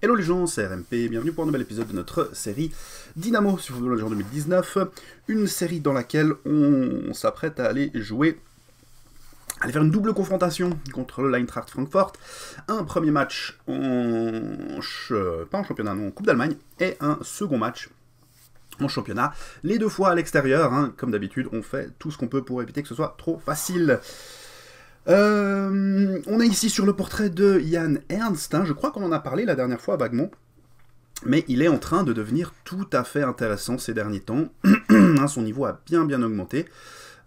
Hello les gens, c'est RMP, bienvenue pour un nouvel épisode de notre série Dynamo sur Football Manager 2019, une série dans laquelle on, s'apprête à aller jouer, à aller faire une double confrontation contre le Eintracht Francfort, un premier match en, pas en championnat, non, en Coupe d'Allemagne, et un second match en championnat, les deux fois à l'extérieur, hein, comme d'habitude on fait tout ce qu'on peut pour éviter que ce soit trop facile. Euh, on est ici sur le portrait de Jan Ernst. Hein. Je crois qu'on en a parlé la dernière fois vaguement. Mais il est en train de devenir tout à fait intéressant ces derniers temps. Hein, son niveau a bien bien augmenté.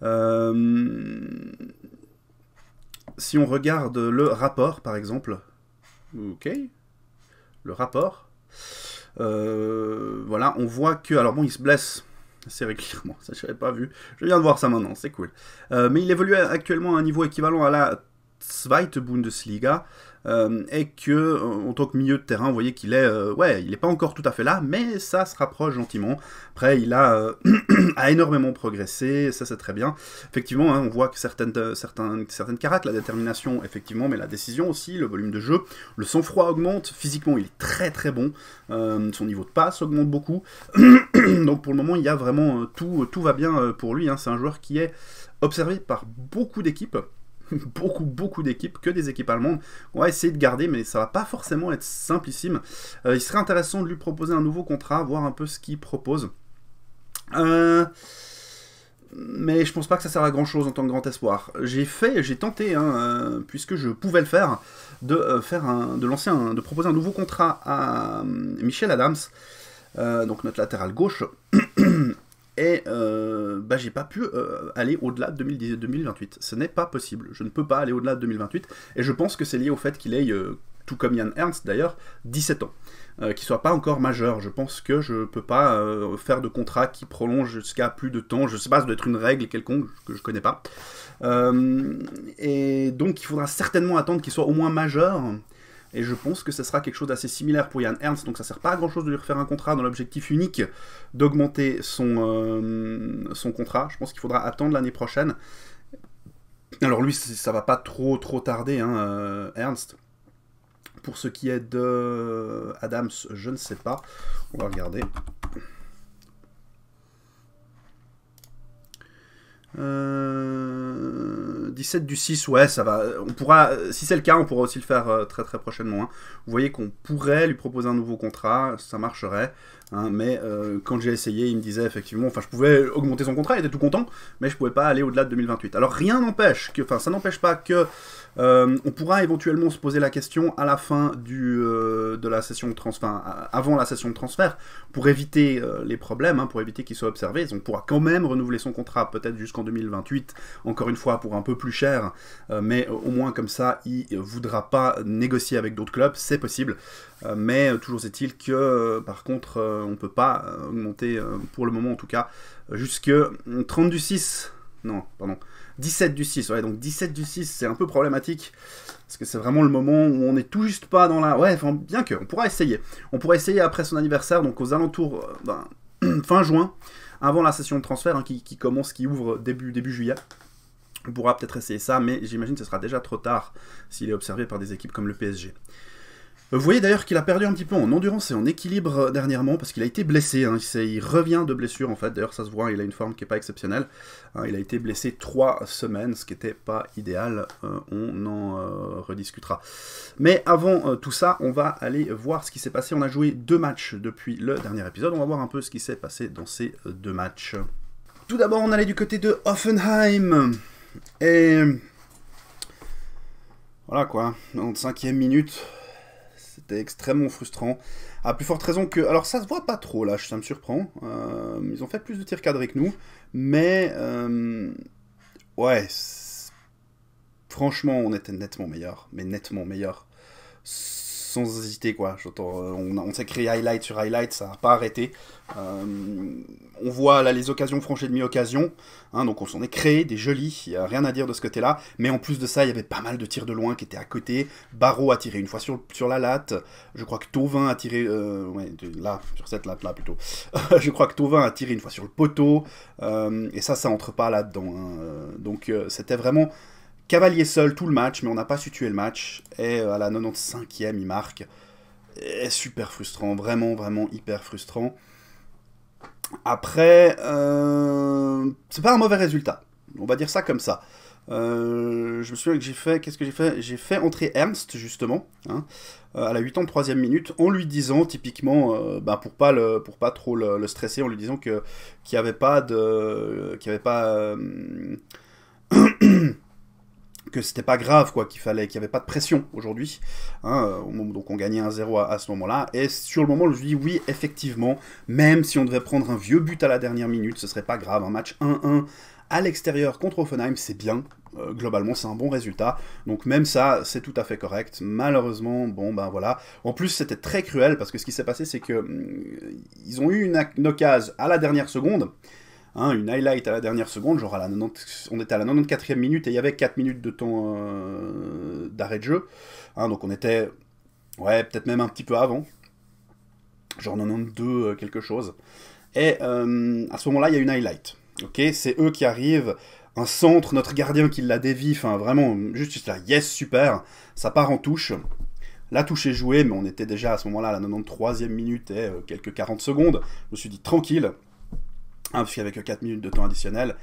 Euh, si on regarde le rapport, par exemple, ok, le rapport, euh, voilà, on voit que, alors bon, il se blesse c'est régulièrement, clairement, ça je n'avais pas vu. Je viens de voir ça maintenant, c'est cool. Euh, mais il évolue actuellement à un niveau équivalent à la Zweite Bundesliga. Euh, et que euh, en tant que milieu de terrain, vous voyez qu'il est, ouais, il n'est pas encore tout à fait là, mais ça se rapproche gentiment. Après, il a, a énormément progressé, ça c'est très bien. Effectivement, hein, on voit que certaines, certaines, certaines la détermination, effectivement, mais la décision aussi, le volume de jeu, le sang-froid augmente. Physiquement, il est très très bon. son niveau de passe augmente beaucoup. Donc pour le moment, il y a vraiment euh, tout, euh, tout va bien euh, pour lui. Hein. C'est un joueur qui est observé par beaucoup d'équipes beaucoup, beaucoup d'équipes, que des équipes allemandes. On va essayer de garder, mais ça va pas forcément être simplissime. il serait intéressant de lui proposer un nouveau contrat, voir un peu ce qu'il propose. mais je pense pas que ça sert à grand chose en tant que grand espoir. J'ai fait, j'ai tenté, hein, puisque je pouvais le faire, de faire de lancer de proposer un nouveau contrat à Michel Adams. Euh, donc notre latéral gauche. Et euh, bah, j'ai pas pu euh, aller au-delà de 2028. Ce n'est pas possible. Je ne peux pas aller au-delà de 2028. Et je pense que c'est lié au fait qu'il ait, euh, tout comme Yann Ernst d'ailleurs, 17 ans. qu'il soit pas encore majeur. Je pense que je peux pas faire de contrat qui prolonge jusqu'à plus de temps. Je sais pas, ça doit être une règle quelconque que je connais pas. et donc il faudra certainement attendre qu'il soit au moins majeur et je pense que ce sera quelque chose d'assez similaire pour Yann Ernst. Donc ça sert pas à grand chose de lui refaire un contrat dans l'objectif unique d'augmenter son, euh, son contrat. Je pense qu'il faudra attendre l'année prochaine. Alors lui, ça va pas trop trop tarder, hein, euh, Ernst. Pour ce qui est de Adams, je ne sais pas. On va regarder. 17 euh, du 6, ouais, ça va. On pourra, si c'est le cas, on pourra aussi le faire euh, très très prochainement. Hein. Vous voyez qu'on pourrait lui proposer un nouveau contrat, ça marcherait. Hein, mais euh, quand j'ai essayé, il me disait effectivement, enfin, je pouvais augmenter son contrat, il était tout content, mais je pouvais pas aller au-delà de 2028. Alors rien n'empêche que, enfin, ça n'empêche pas que euh, on pourra éventuellement se poser la question à la fin euh, de la session de transfert, avant la session de transfert, pour éviter euh, les problèmes, hein, pour éviter qu'ils soient observés. On pourra quand même renouveler son contrat, peut-être jusqu'en 2028, encore une fois pour un peu plus cher, mais au moins comme ça, il voudra pas négocier avec d'autres clubs, c'est possible. mais toujours est-il que, par contre, on peut pas augmenter, pour le moment en tout cas, jusque 30 du 6. Non, pardon. 17 du 6, ouais, donc 17 du 6, c'est un peu problématique. Parce que c'est vraiment le moment où on n'est tout juste pas dans la... Ouais, bien que, on pourra essayer. On pourra essayer après son anniversaire, donc aux alentours, euh, ben, fin juin, avant la session de transfert hein, qui, commence, qui ouvre début, début juillet. On pourra peut-être essayer ça, mais j'imagine que ce sera déjà trop tard s'il est observé par des équipes comme le PSG. Vous voyez d'ailleurs qu'il a perdu un petit peu en endurance et en équilibre euh, dernièrement parce qu'il a été blessé. Hein. Il, revient de blessure en fait. D'ailleurs, ça se voit, hein, il a une forme qui n'est pas exceptionnelle. Hein. il a été blessé trois semaines, ce qui n'était pas idéal. Euh, on en euh, rediscutera. Mais avant tout ça, on va aller voir ce qui s'est passé. On a joué deux matchs depuis le dernier épisode. On va voir un peu ce qui s'est passé dans ces deux matchs. Tout d'abord, on allait du côté de Hoffenheim, Et. Voilà quoi, en cinquième minute, extrêmement frustrant. À plus forte raison que. Alors, ça se voit pas trop là, ça me surprend. Euh, ils ont fait plus de tirs cadrés que nous. Mais. Euh, ouais. Franchement, on était nettement meilleur. Mais nettement meilleur sans hésiter quoi. Euh, on, on s'est créé highlight sur highlight, ça n'a pas arrêté. Euh, on voit là les occasions franches de mi-occasion. hein, donc on s'en est créé des jolies, il n'y a rien à dire de ce côté-là. Mais en plus de ça, il y avait pas mal de tirs de loin qui étaient à côté. Barreau a tiré une fois sur, sur la latte. Je crois que Tauvin a tiré euh, ouais, là sur cette latte là plutôt. Je crois que Tauvin a tiré une fois sur le poteau. et ça, ça entre pas là-dedans. Hein. Donc c'était vraiment cavalier seul tout le match, mais on n'a pas su tuer le match. Et euh, à la 95e, il marque. super frustrant, vraiment, vraiment hyper frustrant. Après, euh, c'est pas un mauvais résultat. On va dire ça comme ça. Euh, je me souviens que j'ai fait, qu'est-ce que j'ai fait J'ai fait entrer Ernst, justement, hein, à la 83e minute, en lui disant, typiquement, bah, pour, pas le, pour pas trop le, stresser, en lui disant qu'il avait pas de... qu'il n'y avait pas... que c'était pas grave quoi qu'il fallait qu'il y avait pas de pression aujourd'hui hein, euh, donc on gagnait 1-0 à, ce moment-là et sur le moment je dis oui effectivement même si on devait prendre un vieux but à la dernière minute ce serait pas grave un match 1-1 à l'extérieur contre Offenheim c'est bien euh, globalement c'est un bon résultat donc même ça c'est tout à fait correct malheureusement bon ben voilà en plus c'était très cruel parce que ce qui s'est passé c'est que hum, ils ont eu une, une occasion à la dernière seconde Hein, une highlight à la dernière seconde, genre la on était à la 94e e minute et il y avait 4 minutes de temps euh, d'arrêt de jeu. Hein, donc on était, ouais, peut-être même un petit peu avant, genre 92, euh, quelque chose. Et euh, à ce moment-là, il y a une highlight. Ok, c'est eux qui arrivent, un centre, notre gardien qui la dévie, enfin vraiment, juste là, yes, super, ça part en touche. La touche est jouée, mais on était déjà à ce moment-là à la 93e minute et quelques 40 secondes. Je me suis dit, tranquille, Hein, parce qu'avec 4 minutes de temps additionnel.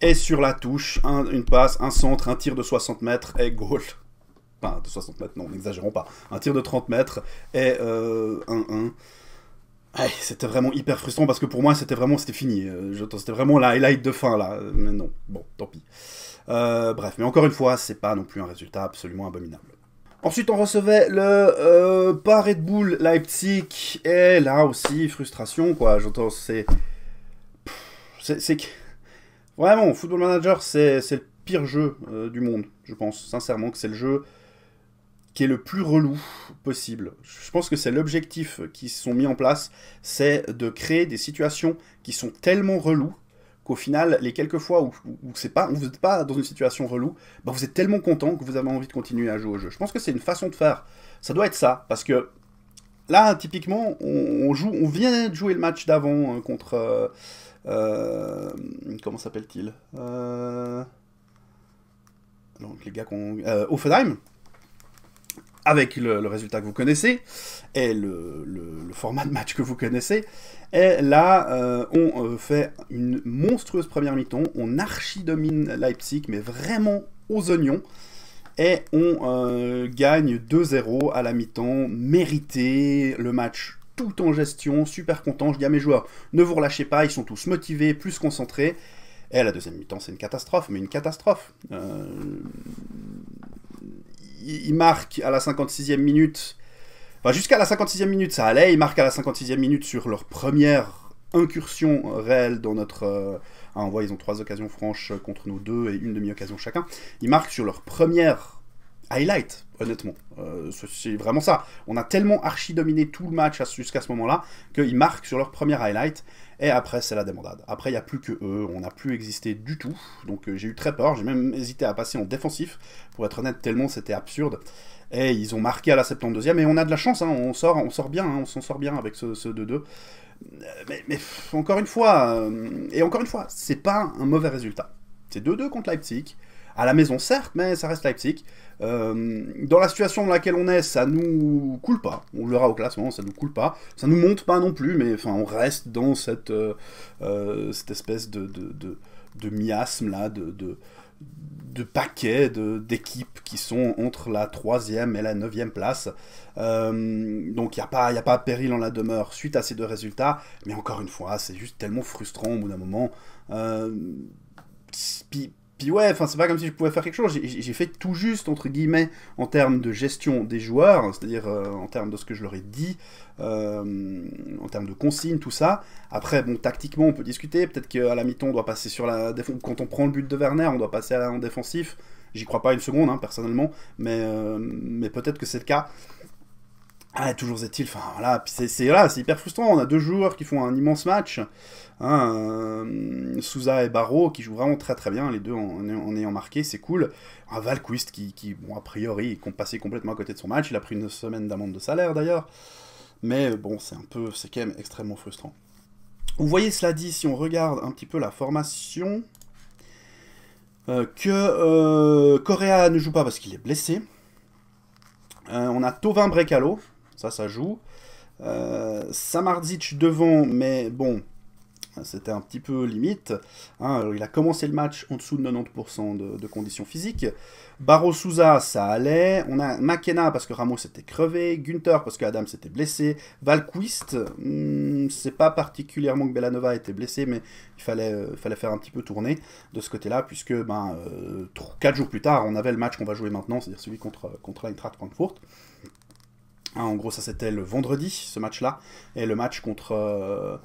Et sur la touche, une passe, un centre, un tir de 60 mètres et goal. Enfin, de 60 mètres, non, n'exagérons pas. Un tir de 30 mètres et 1-1. Euh, c'était vraiment hyper frustrant parce que pour moi, c'était vraiment c'était fini. Euh, c'était vraiment la highlight de fin là. Euh, mais non, bon, tant pis. bref, mais encore une fois, c'est pas non plus un résultat absolument abominable. Ensuite, on recevait le euh, pas Red Bull Leipzig et là aussi frustration quoi. J'entends c'est c'est vraiment Football Manager, c'est le pire jeu euh, du monde. Je pense sincèrement que c'est le jeu qui est le plus relou possible. Je pense que c'est l'objectif qui se sont mis en place, c'est de créer des situations qui sont tellement reloues qu'au final, les quelques fois où, où c'est pas, où vous n'êtes pas dans une situation relou, bah vous êtes tellement content que vous avez envie de continuer à jouer au jeu. Je pense que c'est une façon de faire. Ça doit être ça, parce que là, typiquement, on, joue, on vient de jouer le match d'avant euh, contre. Euh, euh, comment s'appelle-t-il Donc euh, les gars qu'on... Euh, Offenheim avec le, résultat que vous connaissez et le, le, format de match que vous connaissez. Et là, on fait une monstrueuse première mi-temps. On archi-domine Leipzig, mais vraiment aux oignons. Et on gagne 2-0 à la mi-temps, mérité. Le match tout en gestion, super content. Je dis à mes joueurs, ne vous relâchez pas, ils sont tous motivés, plus concentrés. Et la deuxième mi-temps, c'est une catastrophe, mais une catastrophe. Euh, ils marquent à la 56e minute. Enfin, jusqu'à la 56e minute, ça allait. ils marquent à la 56e minute sur leur première incursion réelle dans notre. Euh, ah, on ils ont trois occasions franches contre nous deux et une demi-occasion chacun. Ils marquent sur leur première highlight, honnêtement. Euh, c'est vraiment ça. On a tellement archi-dominé tout le match jusqu'à ce moment-là qu'ils marquent sur leur premier highlight. Et après, c'est la débandade. Après, il n'y a plus que eux. On n'a plus existé du tout. Donc, euh, j'ai eu très peur. J'ai même hésité à passer en défensif. Pour être honnête, tellement c'était absurde. Et ils ont marqué à la 72e. Et on a de la chance. Hein. On, sort, on sort bien. Hein. On s'en sort bien avec ce, 2-2. Euh, mais, encore une fois, et encore une fois, c'est pas un mauvais résultat. C'est 2-2 contre Leipzig à la maison, certes, mais ça reste Leipzig. Euh, dans la situation dans laquelle on est, ça nous coule pas. On le au classement, ça nous coule pas. Ça nous monte pas non plus, mais enfin, on reste dans cette, euh, euh, espèce de, miasme là, de, de, d'équipes qui sont entre la 3 et la 9e place. donc il n'y a, pas, a pas péril en la demeure suite à ces deux résultats. Mais encore une fois, c'est juste tellement frustrant au bout d'un moment puis ouais, enfin c'est pas comme si je pouvais faire quelque chose. J'ai fait tout juste entre guillemets en termes de gestion des joueurs, c'est-à-dire euh, en termes de ce que je leur ai dit, euh, en termes de consignes, tout ça. Après, bon, tactiquement, on peut discuter. Peut-être qu'à la mi-temps, on doit passer sur la défense. Quand on prend le but de Werner, on doit passer à en défensif. J'y crois pas une seconde, hein, personnellement, mais, euh, mais peut-être que c'est le cas toujours est-il, enfin voilà, c'est c'est hyper frustrant. On a deux joueurs qui font un immense match, hein, euh, Souza et Barreau qui jouent vraiment très très bien, les deux en, ayant marqué, c'est cool. Un Valquist qui, bon, a priori, passait complètement à côté de son match, il a pris une semaine d'amende de salaire d'ailleurs, mais bon, c'est un peu, c'est quand même extrêmement frustrant. Vous voyez, cela dit, si on regarde un petit peu la formation, euh, que euh, Correa ne joue pas parce qu'il est blessé. Euh, on a Tovin Brecalo, ça, ça joue. Samardzic euh, devant, mais bon, c'était un petit peu limite. Hein. il a commencé le match en dessous de 90% de, conditions physiques. Barro Souza, ça allait. On a McKenna parce que Ramos s'était crevé. Gunther parce que Adam s'était blessé. Valquist, hmm, c'est pas particulièrement que Belanova était blessé, mais il euh, fallait, faire un petit peu tourner de ce côté-là, puisque ben, 4 euh, jours plus tard, on avait le match qu'on va jouer maintenant, c'est-à-dire celui contre, contre Eintracht Frankfurt. Hein, en gros, ça c'était le vendredi, ce match-là. Et le match contre, euh,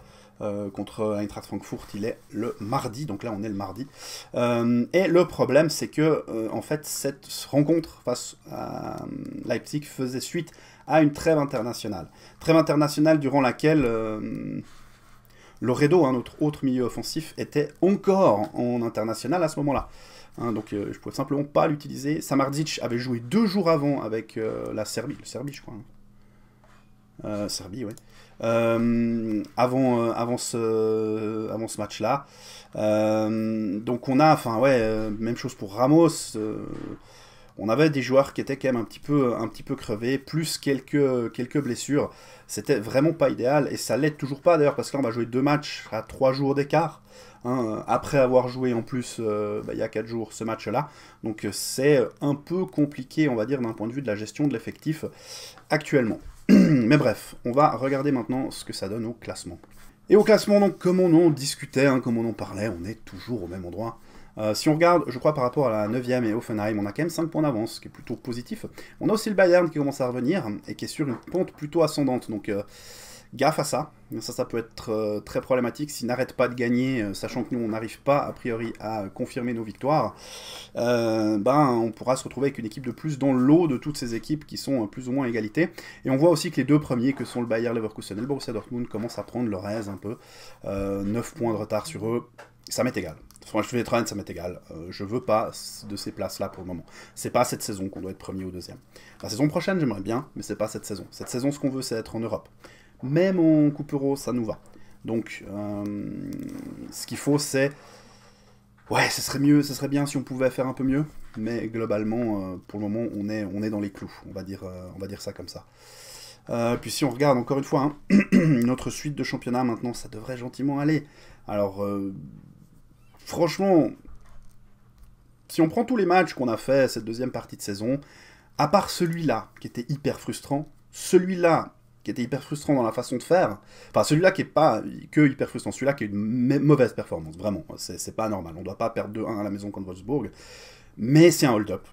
euh, Eintracht il est le mardi. Donc là, on est le mardi. Euh, et le problème, c'est que, en fait, cette rencontre face à Leipzig faisait suite à une trêve internationale. Trêve internationale durant laquelle... Loredo, hein, notre autre milieu offensif, était encore en international à ce moment-là. Hein, donc je je pouvais simplement pas l'utiliser. Samardzic avait joué deux jours avant avec la Serbie, Le Serbie je crois. Euh, Serbie, oui. Euh, avant, euh, avant ce, match-là. donc on a, enfin ouais, même chose pour Ramos. on avait des joueurs qui étaient quand même un petit peu, un petit peu crevés, plus quelques, quelques blessures. C'était vraiment pas idéal et ça l'aide toujours pas d'ailleurs parce que on va jouer deux matchs à trois jours d'écart. Hein, après avoir joué en plus bah, il y a quatre jours ce match-là. Donc c'est un peu compliqué, on va dire, d'un point de vue de la gestion de l'effectif actuellement. Mais bref, on va regarder maintenant ce que ça donne au classement. Et au classement, donc, comme on en discutait, hein, comme on en parlait, on est toujours au même endroit. Euh, si on regarde, je crois, par rapport à la 9ème et Offenheim, on a quand même 5 points d'avance, ce qui est plutôt positif. On a aussi le Bayern qui commence à revenir et qui est sur une pente plutôt ascendante. Donc, euh, Gaffe à ça, ça ça peut être euh, très problématique s'ils n'arrêtent pas de gagner, euh, sachant que nous on n'arrive pas a priori à confirmer nos victoires, euh, ben on pourra se retrouver avec une équipe de plus dans l'eau de toutes ces équipes qui sont plus ou moins égalité. Et on voit aussi que les deux premiers que sont le Bayer Leverkusen et le Borussia Dortmund commencent à prendre leur aise un peu, 9 points de retard sur eux, ça m'est égal. je vais les ça m'est égal. Je je veux pas de ces places-là pour le moment. C'est pas cette saison qu'on doit être premier ou deuxième. La saison prochaine, j'aimerais bien, mais c'est pas cette saison. Cette saison, ce qu'on veut, c'est être en Europe. Même en coupe euro, ça nous va. Donc, euh, ce qu'il faut, c'est... Ouais, ce serait mieux, ce serait bien si on pouvait faire un peu mieux. Mais globalement, euh, pour le moment, on est, on est dans les clous. On va dire, euh, on va dire ça comme ça. puis si on regarde, encore une fois, hein, notre suite de championnat, maintenant, ça devrait gentiment aller. Alors, franchement, si on prend tous les matchs qu'on a fait cette deuxième partie de saison, à part celui-là, qui était hyper frustrant, celui-là qui était hyper frustrant dans la façon de faire. Enfin, celui-là qui est pas que hyper frustrant, celui-là qui est une mauvaise performance, vraiment. C'est pas normal. On ne doit pas perdre 2-1 à la maison contre Wolfsburg. Mais c'est un hold-up.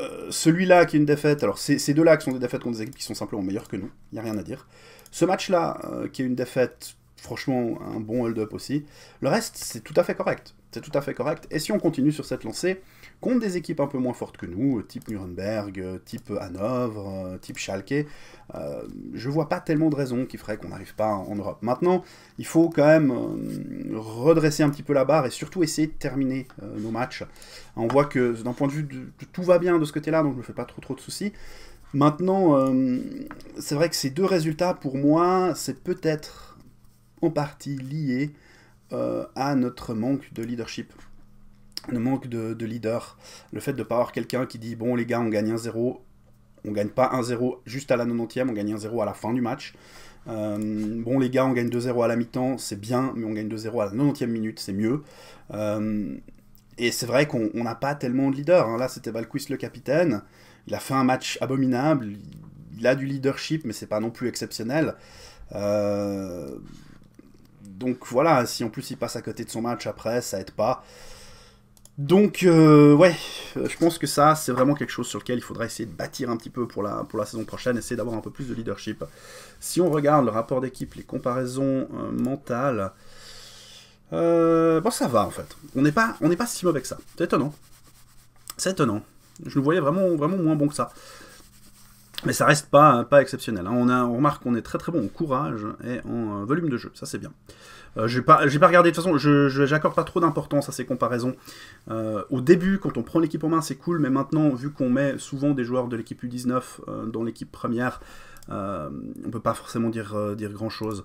Euh, celui-là qui est une défaite, alors ces deux-là qui sont des défaites contre des équipes qui sont simplement meilleures que nous, il n'y a rien à dire. Ce match-là euh, qui est une défaite, franchement un bon hold-up aussi. Le reste, c'est tout à fait correct. C'est tout à fait correct. Et si on continue sur cette lancée, contre des équipes un peu moins fortes que nous, euh, type Nuremberg, euh, type Hanovre, euh, type Schalke. je vois pas tellement de raisons qui feraient qu'on n'arrive pas en Europe. Maintenant, il faut quand même redresser un petit peu la barre et surtout essayer de terminer nos matchs. On voit que d'un point de vue, de, tout va bien de ce côté-là, donc je ne me fais pas trop trop de soucis. Maintenant, c'est vrai que ces deux résultats, pour moi, c'est peut-être en partie lié à notre manque de leadership le manque de, leader, le fait de ne pas avoir quelqu'un qui dit bon les gars on gagne 1-0, on gagne pas 1-0 juste à la 90e, on gagne 1-0 à la fin du match. Euh, bon les gars on gagne 2-0 à la mi-temps, c'est bien, mais on gagne 2-0 à la 90e minute, c'est mieux. Euh, et c'est vrai qu'on n'a pas tellement de leader. Hein. Là c'était Valquist le capitaine, il a fait un match abominable, il a du leadership mais c'est pas non plus exceptionnel. Euh, donc voilà, si en plus il passe à côté de son match après, ça aide pas. Donc, euh, ouais, euh, je pense que ça, c'est vraiment quelque chose sur lequel il faudra essayer de bâtir un petit peu pour la, pour la saison prochaine, essayer d'avoir un peu plus de leadership. Si on regarde le rapport d'équipe, les comparaisons euh, mentales, bon, ça va en fait. On n'est pas, pas si mauvais que ça. C'est étonnant. C'est étonnant. Je le voyais vraiment, vraiment moins bon que ça. Mais ça reste pas, pas exceptionnel. Hein. On, a, on remarque qu'on est très très bon en courage et en euh, volume de jeu. Ça c'est bien. Euh, j'ai pas, pas, regardé de toute façon. Je j'accorde pas trop d'importance à ces comparaisons. Euh, au début, quand on prend l'équipe en main, c'est cool. Mais maintenant, vu qu'on met souvent des joueurs de l'équipe U19 euh, dans l'équipe première, on peut pas forcément dire, dire grand chose.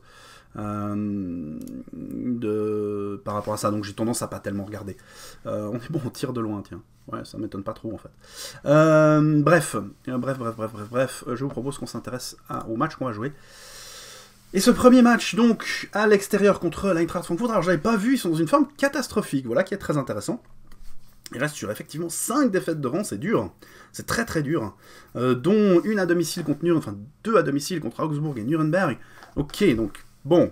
Euh, de, par rapport à ça. Donc j'ai tendance à pas tellement regarder. Euh, on est bon, on tire de loin, tiens. Ouais, ça m'étonne pas trop en fait. Euh, bref, bref, bref, bref, bref, Je vous propose qu'on s'intéresse au match qu'on va jouer. Et ce premier match, donc, à l'extérieur contre l'Eintracht Frankfurt Alors, je pas vu, ils sont dans une forme catastrophique. Voilà qui est très intéressant. Il reste sur effectivement 5 défaites de rang, c'est dur, c'est très très dur, dont une à domicile contre Nuremberg, enfin deux à domicile contre Augsbourg et Nuremberg. Ok, donc Bon,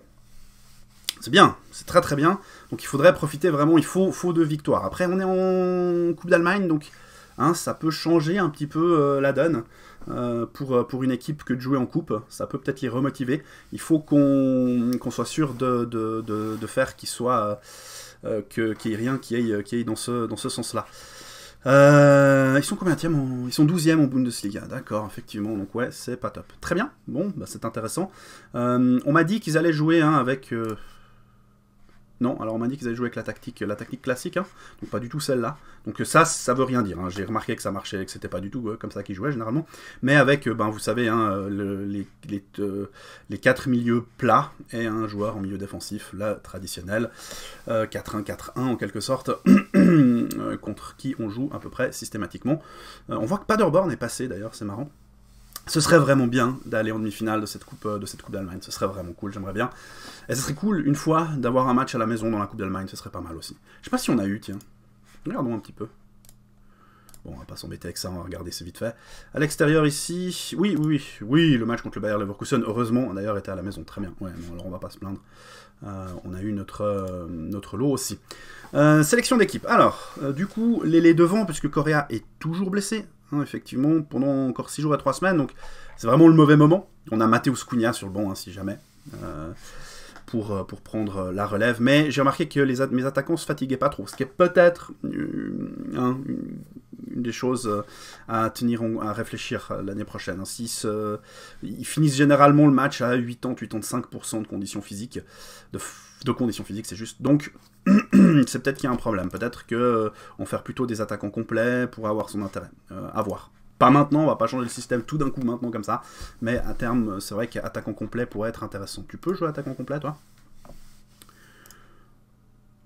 c'est bien, c'est très très bien. Donc il faudrait profiter vraiment, il faut, faut de victoires. Après, on est en Coupe d'Allemagne, donc hein, ça peut changer un petit peu euh, la donne euh, pour, euh, pour une équipe que de jouer en Coupe. Ça peut peut-être les remotiver. Il faut qu'on soit sûr de, faire qu'il soit. ait rien qui aille, qui dans dans ce sens-là. Euh, ils sont combien en... Ils sont 12e en Bundesliga, d'accord, effectivement, donc ouais, c'est pas top. Très bien, bon, bah, c'est intéressant. Euh, on m'a dit qu'ils allaient jouer hein, avec... Euh, non, alors on m'a dit qu'ils allaient jouer avec la tactique, la classique, hein, donc pas du tout celle-là. Donc ça, ça veut rien dire. Hein. J'ai remarqué que ça marchait, que c'était pas du tout comme ça qu'ils jouaient généralement. Mais avec, ben, vous savez, les, les, les, quatre milieux plats et un joueur en milieu défensif, là, traditionnel, 4-1-4-1 en quelque sorte. Euh, contre qui on joue à peu près systématiquement. Euh, on voit que Paderborn est passé d'ailleurs, c'est marrant. Ce serait vraiment bien d'aller en demi-finale de cette Coupe euh, de cette Coupe d'Allemagne. Ce serait vraiment cool, j'aimerais bien. Et ce serait cool, une fois, d'avoir un match à la maison dans la Coupe d'Allemagne. Ce serait pas mal aussi. Je sais pas si on a eu, tiens. Regardons un petit peu. Bon, on va pas s'embêter avec ça, on va regarder, c'est vite fait. À l'extérieur, ici... Oui, oui, oui, oui, le match contre le Bayer Leverkusen, heureusement, d'ailleurs, était à la maison. Très bien. Ouais, alors on va pas se plaindre. on a eu notre, notre lot aussi. Euh, sélection d'équipe. Alors, euh, du coup, les, les, devants, puisque Correa est toujours blessé, hein, effectivement, pendant encore 6 jours à 3 semaines, donc c'est vraiment le mauvais moment. On a Mateus Cunha sur le banc, hein, si jamais, euh, pour, pour prendre la relève. Mais j'ai remarqué que les, mes attaquants se fatiguaient pas trop, ce qui est peut-être une, des choses à tenir, à réfléchir l'année prochaine. Hein, ils finissent généralement le match à 80-85% de conditions physiques, de, de conditions physiques, c'est juste. Donc, c'est peut-être qu'il y a un problème. Peut-être que euh, on faire plutôt des attaquants complets pour avoir son intérêt. Euh, à voir. Pas maintenant, on va pas changer le système tout d'un coup maintenant comme ça. Mais à terme, euh, c'est vrai qu'attaquant complet pourrait être intéressant. Tu peux jouer attaquant complet, toi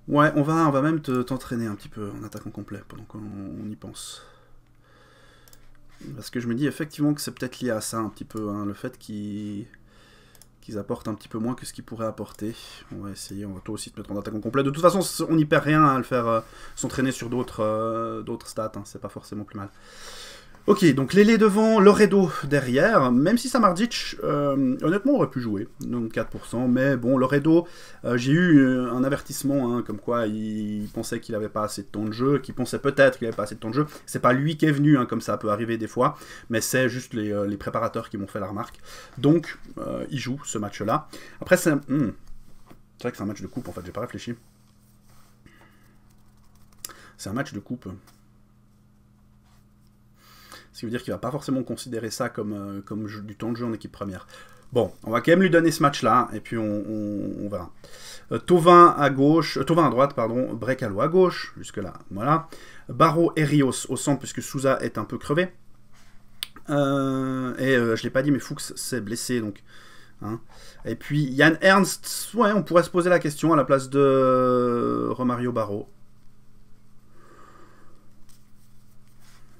Ouais, on va, on va même t'entraîner un petit peu en attaquant complet pendant qu'on y pense. Parce que je me dis effectivement que c'est peut-être lié à ça un petit peu, hein, le fait qu'il qu'ils apportent un petit peu moins que ce qu'ils pourraient apporter. On va essayer, on va toi aussi te mettre en attaque en complet. De toute façon, on n'y perd rien à le faire euh, s'entraîner sur d'autres euh, d'autres stats, hein. c'est pas forcément plus mal. Ok, donc Lélé devant, Loredo derrière, même si Samardic, euh, honnêtement, aurait pu jouer, donc 4%, mais bon, Loredo, euh, j'ai eu euh, un avertissement, hein, comme quoi il pensait qu'il n'avait pas assez de temps de jeu, qu'il pensait peut-être qu'il n'avait pas assez de temps de jeu, c'est pas lui qui est venu, hein, comme ça peut arriver des fois, mais c'est juste les, préparateurs qui m'ont fait la remarque, donc il joue ce match-là. Après, c'est un... Hmm, vrai que c'est un match de coupe, en fait, j'ai pas réfléchi. C'est un match de coupe. Ce qui veut dire qu'il va pas forcément considérer ça comme, euh, comme du temps de jeu en équipe première. Bon, on va quand même lui donner ce match-là, et puis on, verra. Euh, à gauche, euh, Tovin à droite, pardon, Brecalo à gauche, jusque-là, voilà. Barreau et Rios au centre, puisque Souza est un peu crevé. et je l'ai pas dit, mais Fuchs s'est blessé, donc... Hein. Et puis Yann Ernst, on pourrait se poser la question à la place de Romario Barreau.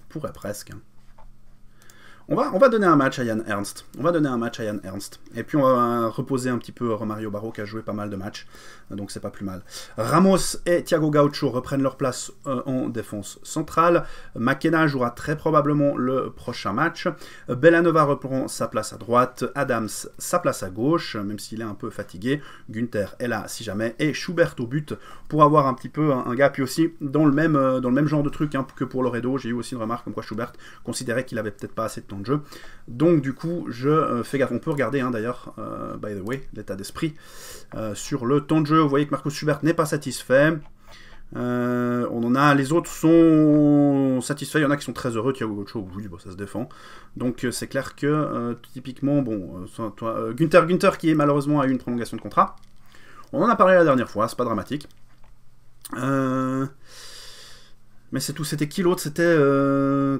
On pourrait presque, hein. On va, donner un match à Yann Ernst. On va donner un match à Yann Ernst. Et puis on va reposer un petit peu Romario Barro qui a joué pas mal de matchs. Donc c'est pas plus mal. Ramos et Thiago Gaucho reprennent leur place euh, en défense centrale. McKenna jouera très probablement le prochain match. Bellanova reprend sa place à droite. Adams sa place à gauche, même s'il est un peu fatigué. Gunther est là si jamais. Et Schubert au but pour avoir un petit peu un, gars. Puis aussi dans le même, euh, dans le même genre de truc hein, que pour Loredo, j'ai eu aussi une remarque comme quoi Schubert considérait qu'il avait peut-être pas assez de temps de jeu. Donc du coup, je euh, fais gaffe. On peut regarder hein, d'ailleurs, euh, by the way, l'état d'esprit euh, sur le temps de jeu. Vous voyez que Marco Schubert n'est pas satisfait. on en a, les autres sont satisfaits, il y en a qui sont très heureux, Thiago Gocho, oui, bon, bah, ça se défend. Donc c'est clair que, typiquement, bon, toi, Gunther Gunther qui est malheureusement à une prolongation de contrat, on en a parlé la dernière fois, c'est pas dramatique. Mais c'est tout, c'était qui l'autre C'était,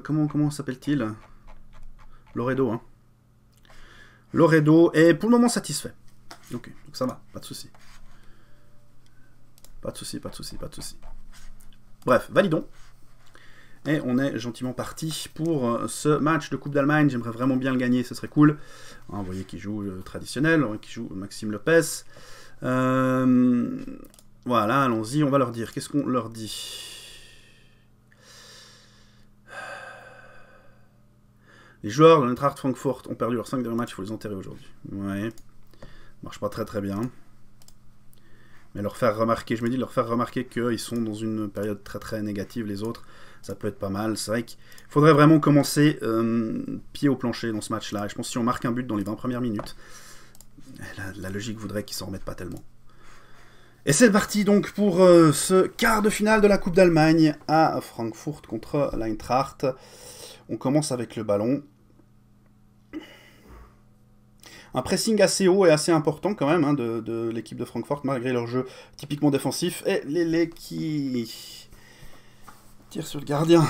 comment, comment s'appelle-t-il Loredo. Hein. Loredo est pour le moment satisfait. donc ça va, pas de soucis, Pas de souci, pas de souci, pas de souci. Bref, validons. Et on est gentiment parti pour euh, ce match de Coupe d'Allemagne. J'aimerais vraiment bien le gagner, ce serait cool. vous hein, voyez qui joue le traditionnel, hein, qui joue Maxime Lopez. Euh, voilà, allons-y, on va leur dire. Qu'est-ce qu'on leur dit Les joueurs de l'Eintracht Francfort ont perdu leurs 5 derniers matchs, il faut les enterrer aujourd'hui. Ouais. Marche pas très très bien. Mais leur faire remarquer, je me dis, leur faire remarquer qu'ils sont dans une période très très négative, les autres, ça peut être pas mal. C'est vrai qu'il faudrait vraiment commencer euh, pied au plancher dans ce match-là. je pense que si on marque un but dans les 20 premières minutes, eh, la, logique voudrait qu'ils s'en remettent pas tellement. Et c'est parti donc pour euh, ce quart de finale de la Coupe d'Allemagne à Francfort contre l'Eintracht. On commence avec le ballon. Un pressing assez haut et assez important quand même hein, de, l'équipe de Francfort malgré leur jeu typiquement défensif. Et les qui tire sur le gardien.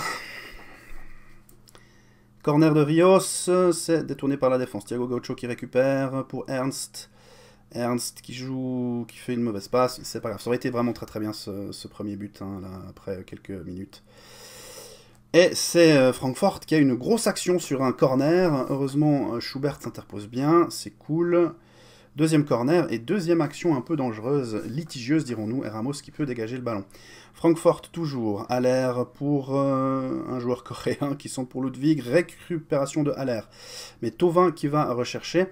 Corner de Rios, c'est détourné par la défense. Thiago Gaucho qui récupère pour Ernst. Ernst qui joue, qui fait une mauvaise passe, c'est pas grave. Ça aurait été vraiment très très bien ce, premier but, hein, là, après quelques minutes. Et c'est euh, Francfort qui a une grosse action sur un corner. Heureusement, euh, Schubert s'interpose bien, c'est cool. Deuxième corner et deuxième action un peu dangereuse, litigieuse dirons-nous, et Ramos qui peut dégager le ballon. Francfort toujours, l'air pour euh, un joueur coréen qui sont pour Ludwig, récupération de Aller. Mais Tovin qui va rechercher.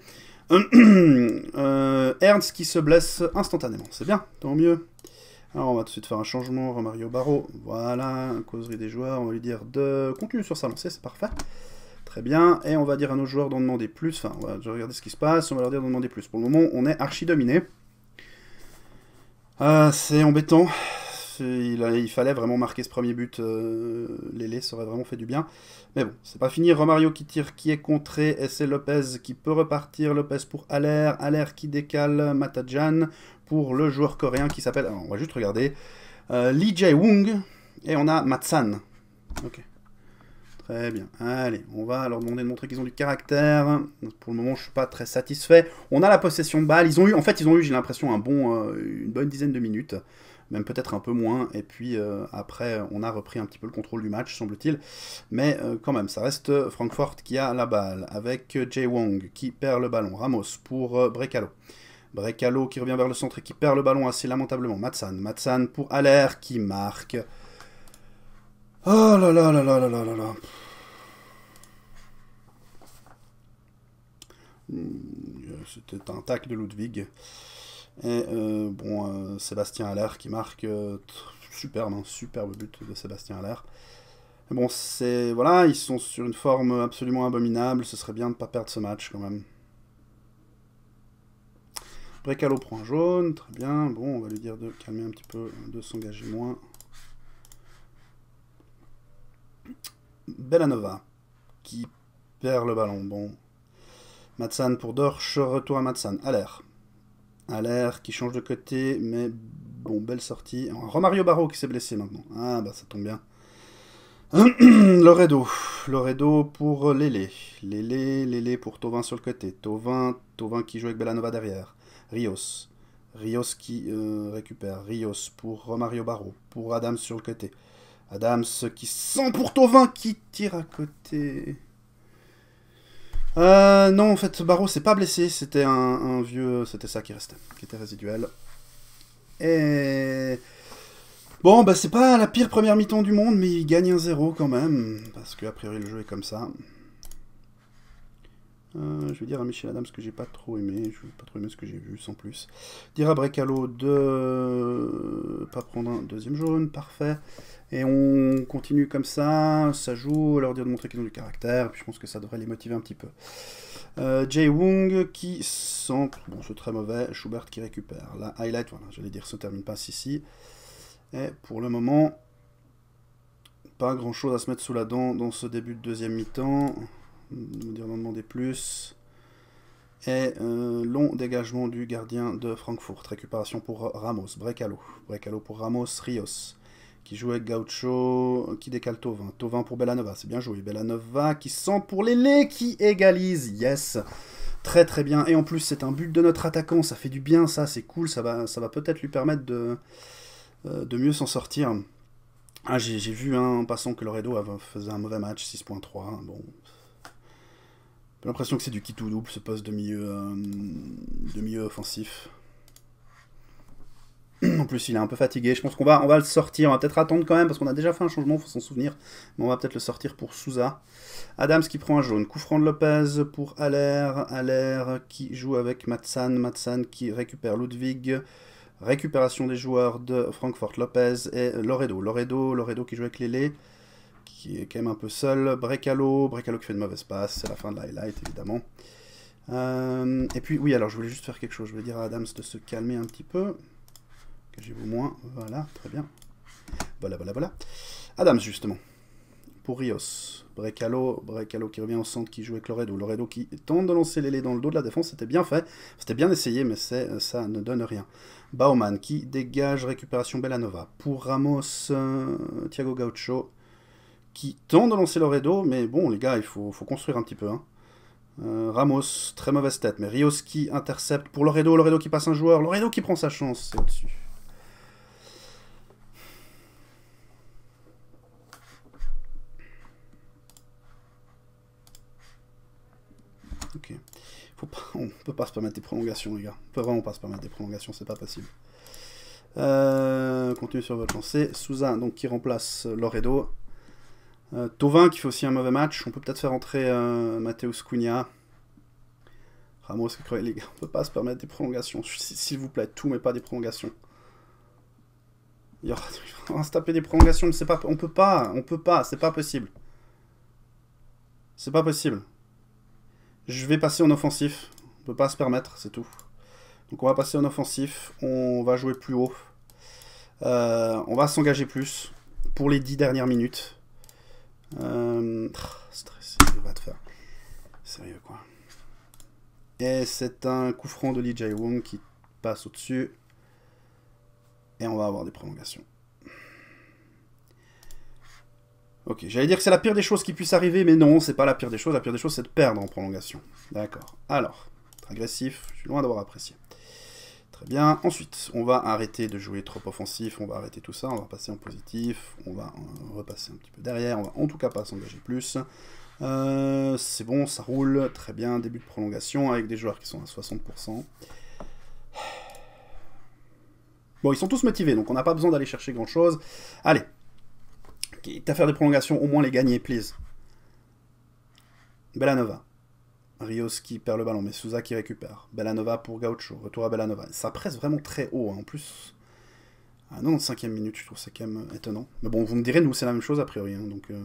Ernst qui se blesse instantanément, c'est bien, tant mieux. Alors on va tout de suite faire un changement, Romario Barro, voilà, causerie des joueurs, on va lui dire de continuer sur sa lancée, c'est parfait. Très bien, et on va dire à nos joueurs d'en demander plus, enfin on va regarder ce qui se passe, on va leur dire d'en demander plus. Pour le moment, on est archi dominé. Ah, c'est embêtant, il, fallait vraiment marquer ce premier but. Euh, ça aurait vraiment fait du bien. Mais bon, c'est pas fini. Romario qui tire, qui est contré. Et c'est Lopez qui peut repartir. Lopez pour Aller. Aller qui décale Matajan pour le joueur coréen qui s'appelle, on va juste regarder, euh, Lee jae wong et on a Matsan. Ok. Très bien. Allez, on va leur demander de montrer qu'ils ont du caractère. Pour le moment, je suis pas très satisfait. On a la possession de balle. Ils ont eu, en fait, ils ont eu, j'ai l'impression, un bon, euh, une bonne dizaine de minutes. Même peut-être un peu moins. Et puis euh, après, on a repris un petit peu le contrôle du match, semble-t-il. Mais quand même, ça reste Francfort qui a la balle. Avec jae Wong qui perd le ballon. Ramos pour Brecalo. Brecalo qui revient vers le centre et qui perd le ballon assez lamentablement. Matsan, Matsan pour Aller qui marque. Oh là là là là là là là là. Hmm, euh, c'était un tac de Ludwig. Et euh, bon, euh, Sébastien Aller qui marque. superbe, hein, superbe but de Sébastien Aller. Bon, c'est. Voilà, ils sont sur une forme absolument abominable. Ce serait bien de ne pas perdre ce match quand même. Brecalo prend jaune, très bien. Bon, on va lui dire de calmer un petit peu, de s'engager moins. Bellanova, qui perd le ballon. Bon. Matsan pour Dorsch, retour à Matsan. Aller. Aller qui change de côté, mais bon, belle sortie. Romario Barro qui s'est blessé maintenant. Ah bah ça tombe bien. Loredo. Loredo pour Lélé. Lélé, Lélé pour Tovin sur le côté. Tovin, Tovin qui joue avec Bellanova derrière. Rios. Rios qui euh, récupère. Rios pour Romario Barro. Pour Adams sur le côté. Adams qui sent pour Tovin qui tire à côté. Euh, non, en fait, Barro s'est pas blessé. C'était un, vieux. C'était ça qui restait, qui était résiduel. Et. Bon, bah, c'est pas la pire première mi-temps du monde, mais il gagne un zéro quand même. Parce que, a priori, le jeu est comme ça. Euh, je vais dire à Michel Adam ce que j'ai pas trop aimé. Je vais pas trop aimé ce que j'ai vu, sans plus. à Brecalo de pas prendre un deuxième jaune, parfait. Et on continue comme ça, ça joue, leur dire de montrer qu'ils ont du caractère, puis je pense que ça devrait les motiver un petit peu. Euh, Jay Wong qui sent, bon c'est très mauvais, Schubert qui récupère. La highlight, voilà, j'allais dire, se termine pas ici. Et pour le moment, pas grand chose à se mettre sous la dent dans ce début de deuxième mi-temps on d'en demander plus. Et euh, long dégagement du gardien de Francfort. Récupération pour Ramos. Brecalo. Brecalo pour Ramos. Rios. Qui joue avec Gaucho. Qui décale Tovin. Tovin pour Bellanova. C'est bien joué. Bellanova qui sent pour l'ailé. Qui égalise. Yes. Très très bien. Et en plus, c'est un but de notre attaquant. Ça fait du bien, ça. C'est cool. Ça va, ça va peut-être lui permettre de, euh, de mieux s'en sortir. Ah, j'ai vu hein, en passant que Loredo faisait un mauvais match, 6.3. Bon, j'ai l'impression que c'est du kit ou double ce poste euh, de milieu, offensif. En plus, il est un peu fatigué. Je pense qu'on va, on va le sortir. On va peut-être attendre quand même parce qu'on a déjà fait un changement, faut s'en souvenir. Mais on va peut-être le sortir pour Souza. Adams qui prend un jaune. Coup de Lopez pour Aller. Aller qui joue avec Matsan. Matsan qui récupère Ludwig. Récupération des joueurs de Francfort Lopez et Loredo. Loredo, Loredo qui joue avec Lélé qui est quand même un peu seul. Brecalo, Brecalo qui fait une mauvaise passe, c'est la fin de la highlight, évidemment. Euh, et puis oui, alors je voulais juste faire quelque chose, je voulais dire à Adams de se calmer un petit peu. que J'ai vous moins, voilà, très bien. Voilà, voilà, voilà. Adams justement, pour Rios. Brecalo, Brecalo qui revient au centre, qui joue avec Loredo. Loredo qui tente de lancer l'élé dans le dos de la défense, c'était bien fait, c'était bien essayé, mais ça ne donne rien. Bauman qui dégage, récupération Bellanova. Pour Ramos, euh, Thiago Gaucho, qui tente de lancer leur mais bon, les gars, il faut, construire un petit peu. Hein. Euh, Ramos, très mauvaise tête, mais Rios qui intercepte pour Loredo, Loredo qui passe un joueur, Loredo qui prend sa chance, c'est au-dessus. Ok. On pas, on peut pas se permettre des prolongations, les gars. On peut vraiment pas se permettre des prolongations, c'est pas possible. Euh, Continuez sur votre lancée. Souza, donc, qui remplace Loredo. Euh, Tovin qui fait aussi un mauvais match. On peut peut-être faire entrer euh, Mateus Cunha. Ramos les gars, on peut pas se permettre des prolongations. S'il vous plaît, tout, mais pas des prolongations. Il aura... On va se taper des prolongations, mais pas... on peut pas, on peut pas, c'est pas possible. C'est pas possible. Je vais passer en offensif. On peut pas se permettre, c'est tout. Donc on va passer en offensif, on va jouer plus haut. Euh, on va s'engager plus pour les 10 dernières minutes. Euh, stressé, va te faire. Sérieux, quoi. Et c'est un coup franc de Li Wong qui passe au-dessus. Et on va avoir des prolongations. Ok, j'allais dire que c'est la pire des choses qui puisse arriver, mais non, c'est pas la pire des choses. La pire des choses, c'est de perdre en prolongation. D'accord. Alors, agressif, je suis loin d'avoir apprécié. Très bien. Ensuite, on va arrêter de jouer trop offensif, on va arrêter tout ça, on va passer en positif, on va euh, repasser un petit peu derrière, on va en tout cas pas s'engager plus. Euh, c'est bon, ça roule, très bien, début de prolongation avec des joueurs qui sont à 60%. Bon, ils sont tous motivés, donc on n'a pas besoin d'aller chercher grand-chose. Allez, quitte à faire des prolongations, au moins les gagner, please. Belanova. Rios qui perd le ballon, mais Souza qui récupère. Bellanova pour Gaucho, retour à Bellanova. Ça presse vraiment très haut, hein. en plus. Ah non, cinquième minute, je trouve ça quand même euh, étonnant. Mais bon, vous me direz, nous, c'est la même chose a priori. Hein, donc, euh.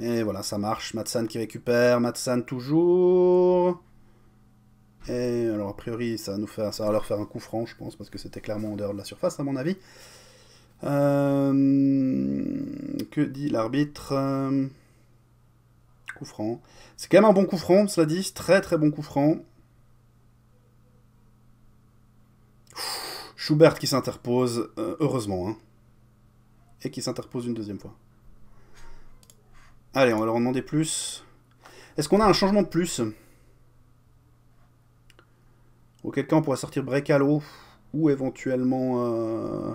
Et voilà, ça marche. Matsan qui récupère, Matsan toujours. Et alors, a priori, ça va, nous faire, ça va leur faire un coup franc, je pense, parce que c'était clairement en dehors de la surface, à mon avis. Euh, que dit l'arbitre c'est quand même un bon coup franc, cela dit, très très bon coup franc. Schubert qui s'interpose, euh, heureusement, hein. et qui s'interpose une deuxième fois. Allez, on va leur en demander plus. Est-ce qu'on a un changement de plus Ou quelqu'un pourrait sortir Brecalo ou éventuellement euh,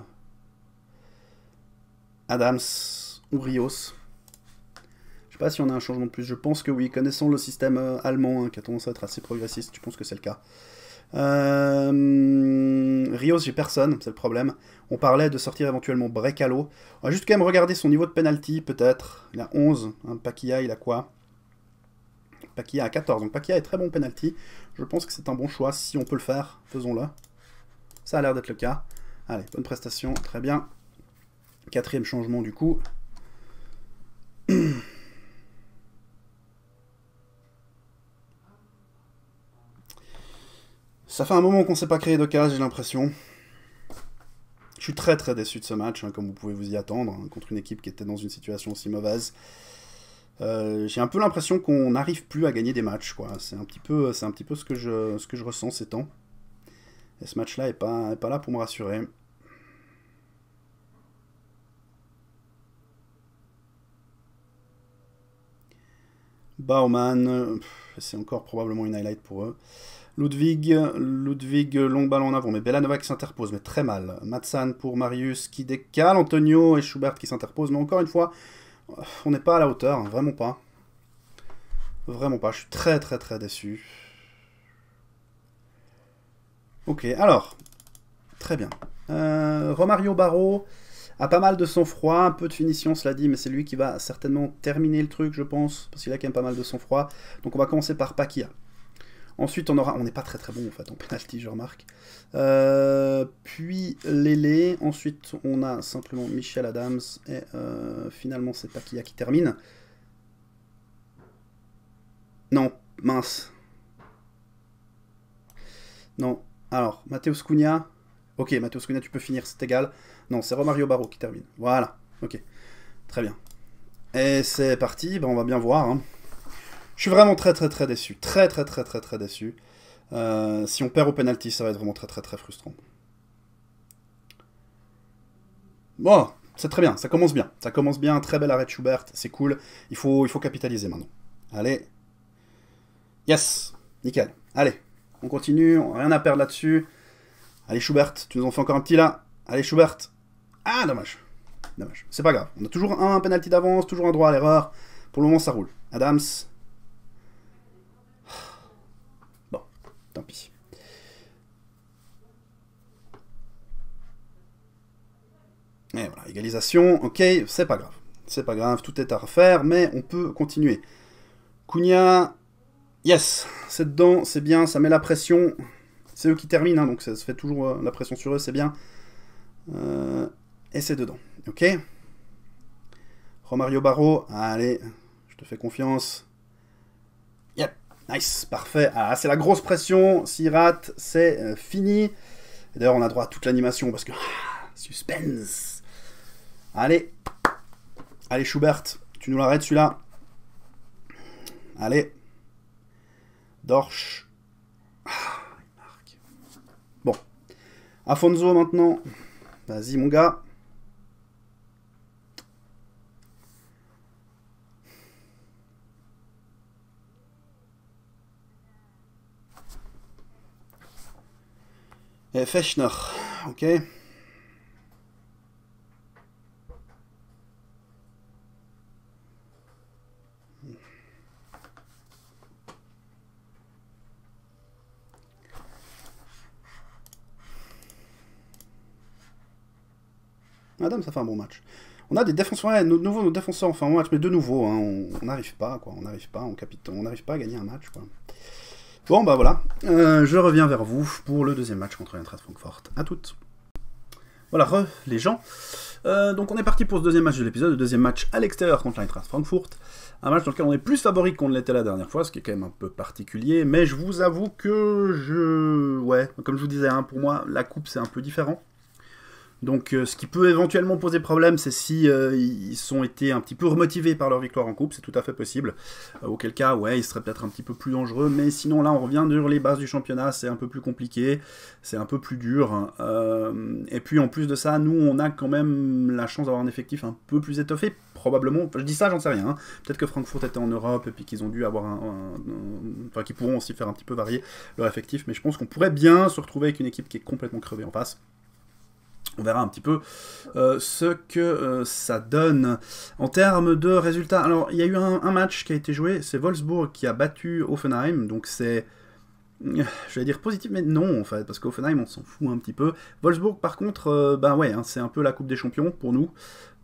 Adams ou Rios sais pas si on a un changement de plus. Je pense que oui. Connaissant le système euh, allemand hein, qui a tendance à être assez progressiste, je pense que c'est le cas. Euh, Rios, j'ai personne, c'est le problème. On parlait de sortir éventuellement Brecalo. On va juste quand même regarder son niveau de penalty, peut-être. Il a 11. Hein, Paquilla, il a quoi Paquilla a 14. Donc Paquilla est très bon penalty. Je pense que c'est un bon choix. Si on peut le faire, faisons-le. Ça a l'air d'être le cas. Allez, bonne prestation, très bien. Quatrième changement du coup. Ça fait un moment qu'on ne s'est pas créé d'occasion, j'ai l'impression. Je suis très très déçu de ce match, hein, comme vous pouvez vous y attendre, hein, contre une équipe qui était dans une situation aussi mauvaise. Euh, j'ai un peu l'impression qu'on n'arrive plus à gagner des matchs, quoi. C'est un petit peu, c'est un petit peu ce que je, ce que je ressens ces temps. Et ce match-là n'est pas, pas là pour me rassurer. Bauman, c'est encore probablement une highlight pour eux. Ludwig, Ludwig, long ballon en avant, mais Belanova qui s'interpose, mais très mal. Matsan pour Marius qui décale, Antonio et Schubert qui s'interposent, mais encore une fois, on n'est pas à la hauteur, hein, vraiment pas. Vraiment pas, je suis très très très déçu. Ok, alors, très bien. Euh, Romario Barrault a pas mal de sang-froid, un peu de finition, cela dit, mais c'est lui qui va certainement terminer le truc, je pense, parce qu'il a quand même pas mal de sang-froid. Donc on va commencer par Paquia. Ensuite, on aura. On n'est pas très très bon en fait en penalty, je remarque. Euh, puis Lélé. Ensuite, on a simplement Michel Adams. Et euh, finalement, c'est Paquia qui termine. Non, mince. Non. Alors, Matheus Cunha. Ok, Matheus Cunha, tu peux finir, c'est égal. Non, c'est Romario Barro qui termine. Voilà. Ok. Très bien. Et c'est parti. Ben, on va bien voir. Hein. Je suis vraiment très très très déçu. Très très très très très déçu. Euh, si on perd au penalty, ça va être vraiment très très très frustrant. Bon, c'est très bien, ça commence bien. Ça commence bien, très bel arrêt de Schubert, c'est cool. Il faut, il faut capitaliser maintenant. Allez. Yes, nickel. Allez, on continue, on rien à perdre là-dessus. Allez Schubert, tu nous en fais encore un petit là. Allez Schubert, ah, dommage. Dommage. C'est pas grave. On a toujours un penalty d'avance, toujours un droit à l'erreur. Pour le moment, ça roule. Adams. Bon, tant pis. Et voilà, égalisation, ok, c'est pas grave. C'est pas grave, tout est à refaire, mais on peut continuer. Cunha, yes, c'est dedans, c'est bien, ça met la pression. C'est eux qui terminent, hein, donc ça se fait toujours euh, la pression sur eux, c'est bien. Euh, et c'est dedans. Ok Romario Barro, allez, je te fais confiance. Yep, nice, parfait. Ah, c'est la grosse pression. S'il rate, c'est euh, fini. D'ailleurs, on a droit à toute l'animation parce que. Ah, suspense Allez Allez, Schubert, tu nous l'arrêtes celui-là. Allez. Dorsch. Ah, Bon. Afonso maintenant. Vas-y, mon gars. Eh, Fechner, ok Madame, ça fait un bon match. On a des défenseurs, de nouveau nos défenseurs enfin un bon match, mais de nouveau, hein, on n'arrive pas, quoi. On n'arrive pas, on on n'arrive pas à gagner un match, quoi. Bon, bah voilà. Euh, je reviens vers vous pour le deuxième match contre l'Eintracht Francfort. À toutes. Voilà, les gens. Euh, donc on est parti pour ce deuxième match de l'épisode, le deuxième match à l'extérieur contre l'Eintracht Francfort. Un match dans lequel on est plus favori qu'on l'était la dernière fois, ce qui est quand même un peu particulier. Mais je vous avoue que je... Ouais, comme je vous disais, hein, pour moi, la coupe c'est un peu différent. Donc euh, ce qui peut éventuellement poser problème, c'est si euh, ils sont été un petit peu remotivés par leur victoire en coupe, c'est tout à fait possible. Euh, auquel cas, ouais, ils seraient peut-être un petit peu plus dangereux, mais sinon là, on revient sur les bases du championnat, c'est un peu plus compliqué, c'est un peu plus dur. et puis en plus de ça, nous, on a quand même la chance d'avoir un effectif un peu plus étoffé, probablement. je dis ça, j'en sais rien. Hein. Peut-être que Francfort était en Europe et puis qu'ils ont dû avoir un... enfin, qu'ils pourront aussi faire un petit peu varier leur effectif, mais je pense qu'on pourrait bien se retrouver avec une équipe qui est complètement crevée en face. On verra un petit peu euh, ce que euh, ça donne en termes de résultats. Alors, il y a eu un, match qui a été joué, c'est Wolfsburg qui a battu Offenheim, donc c'est, je vais dire positif, mais non en fait, parce qu'Offenheim, on s'en fout un petit peu. Wolfsburg, par contre, euh, ben ouais, hein, c'est un peu la Coupe des Champions pour nous,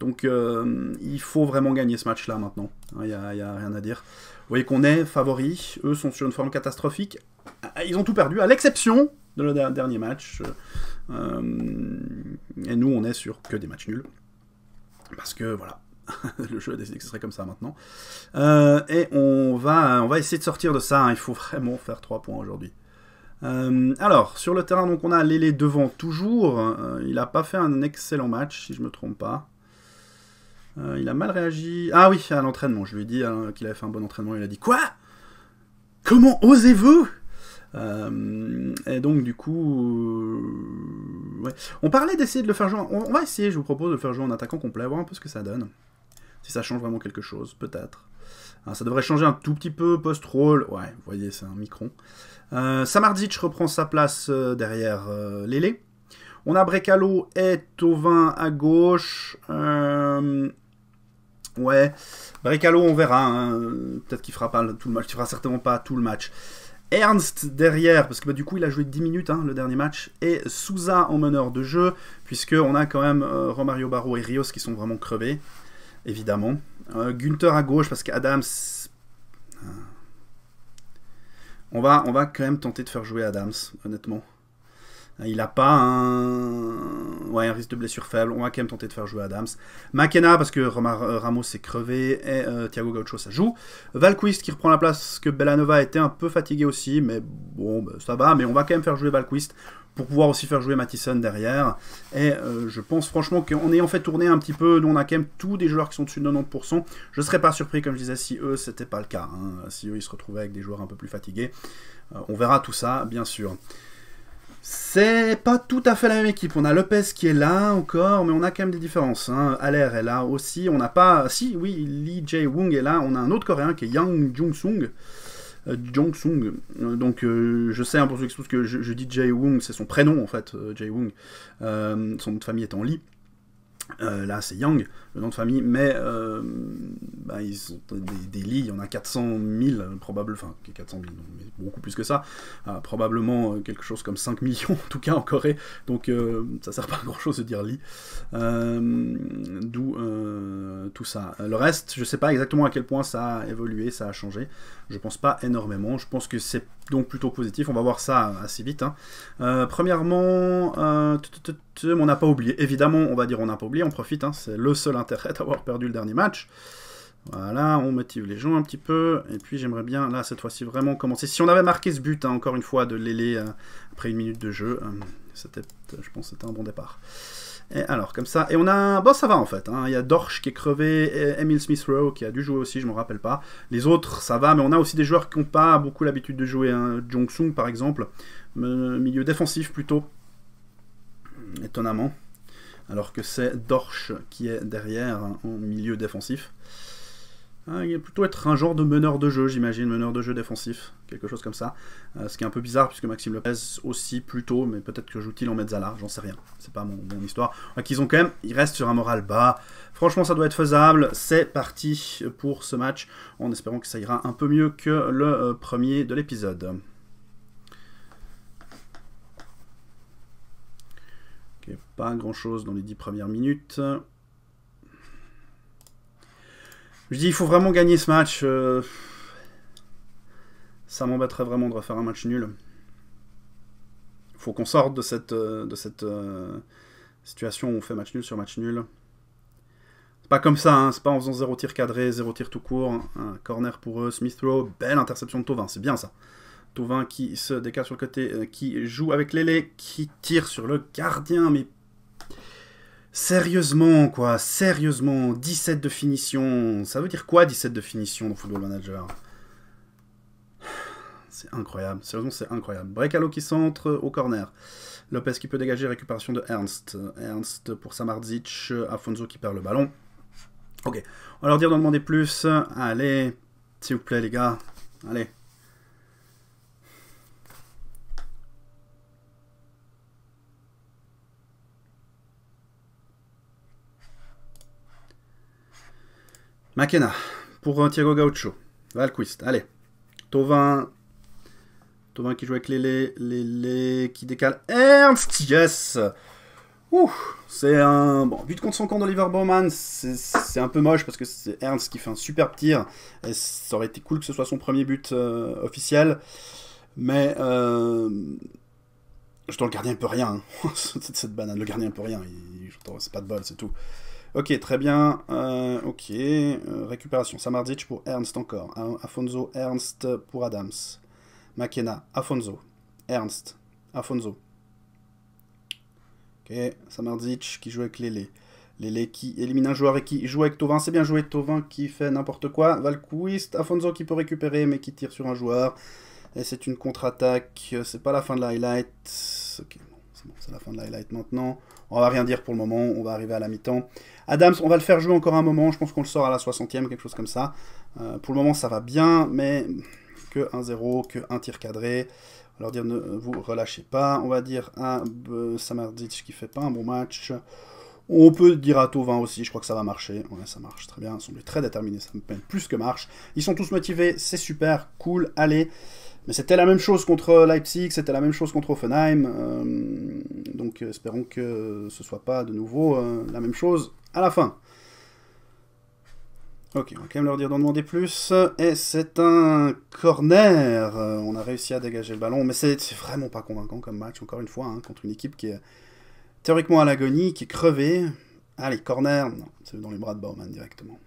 donc il faut vraiment gagner ce match-là maintenant, il n'y a, rien à dire. Vous voyez qu'on est favori, eux sont sur une forme catastrophique, ah, ils ont tout perdu, à l'exception de leur dernier match. Euh, et nous, on est sur que des matchs nuls. Parce que voilà, le jeu a décidé que ce serait comme ça maintenant. Euh, et on va, on va essayer de sortir de ça. Hein. Il faut vraiment faire 3 points aujourd'hui. Euh, alors, sur le terrain, donc on a Lélé devant toujours. il a pas fait un excellent match, si je me trompe pas. il a mal réagi. Ah oui, à l'entraînement. Je lui ai dit hein, qu'il avait fait un bon entraînement. Il a dit Quoi Comment osez-vous euh, et donc, du coup, euh, on parlait d'essayer de le faire jouer. On, va essayer, je vous propose de le faire jouer en attaquant complet, voir un peu ce que ça donne. Si ça change vraiment quelque chose, peut-être. Hein, ça devrait changer un tout petit peu post-roll. Ouais, vous voyez, c'est un micron. Euh, Samardzic reprend sa place euh, derrière Lélé. On a Brecalo et Tovin à gauche. ouais, Brecalo, on verra. Hein. Peut-être qu'il fera pas tout le match. Il fera certainement pas tout le match. Ernst derrière, parce que bah, du coup il a joué 10 minutes hein, le dernier match, et Souza en meneur de jeu, puisqu'on a quand même euh, Romario Barro et Rios qui sont vraiment crevés, évidemment. Euh, Günther à gauche, parce qu'Adams... Euh, on va, on va quand même tenter de faire jouer Adams, honnêtement. Il n'a pas un... risque de blessure faible. On va quand même tenter de faire jouer Adams. McKenna, parce que euh, Ramos s'est crevé. Et euh, Thiago Gaucho, ça joue. Valquist qui reprend la place, que Bellanova était un peu fatigué aussi. Mais bon, bah, ça va. Mais on va quand même faire jouer Valquist pour pouvoir aussi faire jouer Matisson derrière. Et euh, je pense franchement qu'en ayant fait tourner un petit peu, nous on a quand même tous des joueurs qui sont dessus de 90%. Je serais pas surpris, comme je disais, si eux c'était pas le cas. Hein. Si eux ils se retrouvaient avec des joueurs un peu plus fatigués. on verra tout ça, bien sûr. C'est pas tout à fait la même équipe. On a Lopez qui est là encore, mais on a quand même des différences. Hein. Aller est là aussi. On n'a pas. Si, oui, Lee Jae Woong est là. On a un autre coréen qui est Yang Jung Sung. Euh, Sung. Euh, donc, euh, je sais, hein, pour ceux qui se que je, dis Jae Woong, c'est son prénom en fait, Jae Woong. son nom de famille est en Lee. là, c'est Yang le nom de famille, mais euh, bah, ils ont des, lits, il y en a 400 000, probablement, enfin 400 000, mais beaucoup plus que ça, euh, probablement euh, quelque chose comme 5 millions en tout cas en Corée, donc ça sert pas à grand chose de dire lit, d'où tout ça. Le reste, je sais pas exactement à quel point ça a évolué, ça a changé, je pense pas énormément, je pense que c'est donc plutôt positif, on va voir ça assez vite. Hein. premièrement, on n'a pas oublié, évidemment on va dire on n'a pas oublié, on profite, hein, c'est le seul intérêt d'avoir perdu le dernier match. Voilà, on motive les gens un petit peu. Et puis j'aimerais bien, là, cette fois-ci, vraiment commencer. Si on avait marqué ce but, hein, encore une fois, de l'élé euh, après une minute de jeu, euh, c'était, je pense c'était un bon départ. Et alors, comme ça. Et on a... Bon, ça va, en fait. Hein. Il y a Dorsch qui est crevé, Emil Smith-Rowe qui a dû jouer aussi, je ne me rappelle pas. Les autres, ça va, mais on a aussi des joueurs qui n'ont pas beaucoup l'habitude de jouer. un hein. Jong-Sung, par exemple, milieu défensif plutôt, étonnamment alors que c'est Dorsch qui est derrière hein, en milieu défensif. Ah, il va plutôt être un genre de meneur de jeu, j'imagine, meneur de jeu défensif, quelque chose comme ça. Euh, ce qui est un peu bizarre, puisque Maxime Lopez aussi, plutôt, mais peut-être que joue-t-il en Mezzala, j'en sais rien. C'est pas mon, histoire. Qu'ils ont quand même, ils restent sur un moral bas. Franchement, ça doit être faisable. C'est parti pour ce match, en espérant que ça ira un peu mieux que le euh, premier de l'épisode. pas grand-chose dans les 10 premières minutes. Je dis, il faut vraiment gagner ce match. Euh, ça m'embêterait vraiment de refaire un match nul. Il faut qu'on sorte de cette, euh, euh, situation où on fait match nul sur match nul. C'est pas comme ça, hein, c'est pas en faisant zéro tir cadré, zéro tir tout court. Hein, un corner pour eux, Smith Rowe, belle interception de Tovin, c'est bien ça. Tovin qui se décale sur le côté, euh, qui joue avec Lele, qui tire sur le gardien, mais sérieusement, quoi, sérieusement, 17 de finition, ça veut dire quoi 17 de finition dans Football Manager C'est incroyable, sérieusement c'est incroyable. Brecalo qui centre au corner. Lopez qui peut dégager, récupération de Ernst. Ernst pour Samardzic, Afonso qui perd le ballon. Ok, on va leur dire d'en demander plus. Allez, s'il vous plaît les gars, allez. McKenna pour Thiago Gaucho. Valquist, allez. Tovin. Tovin qui joue avec les Lélé qui décale. Ernst, yes Ouh C'est un... Bon, but contre son camp d'Oliver Bowman, c'est un peu moche parce que c'est Ernst qui fait un super tir. ça aurait été cool que ce soit son premier but euh, officiel. Mais... Euh, je J'entends le gardien peu rien. Hein. cette banane, le gardien peu rien. C'est pas de bol, c'est tout. Ok, très bien. Euh, ok, euh, récupération. Samardzic pour Ernst encore. Afonso, Ernst pour Adams. McKenna, Afonso. Ernst, Afonso. Ok, Samardzic qui joue avec Lélé. Lélé qui élimine un joueur et qui joue avec Tovin. C'est bien joué, Tovin qui fait n'importe quoi. Valquist, Afonso qui peut récupérer mais qui tire sur un joueur. Et c'est une contre-attaque. C'est pas la fin de la highlight. Ok, bon, c'est la fin de la highlight maintenant. On va rien dire pour le moment. On va arriver à la mi-temps. Adams, on va le faire jouer encore un moment. Je pense qu'on le sort à la 60e, quelque chose comme ça. Euh, pour le moment, ça va bien, mais que 1-0, que un tir cadré. On va leur dire ne vous relâchez pas. On va dire à Samardzic Samardic qui fait pas un bon match. On peut dire à Tovin aussi, je crois que ça va marcher. Ouais, ça marche très bien. Ils sont très déterminés, ça me peine plus que marche. Ils sont tous motivés, c'est super, cool, allez. Mais c'était la même chose contre Leipzig, c'était la même chose contre Offenheim. Euh, donc euh, espérons que ce soit pas de nouveau la même chose à la fin. Ok, on va quand même leur dire d'en demander plus. Et c'est un corner. On a réussi à dégager le ballon, mais c'est vraiment pas convaincant comme match, encore une fois, hein, contre une équipe qui est théoriquement à l'agonie, qui est crevée. Allez, corner, non, c'est dans les bras de Bowman directement.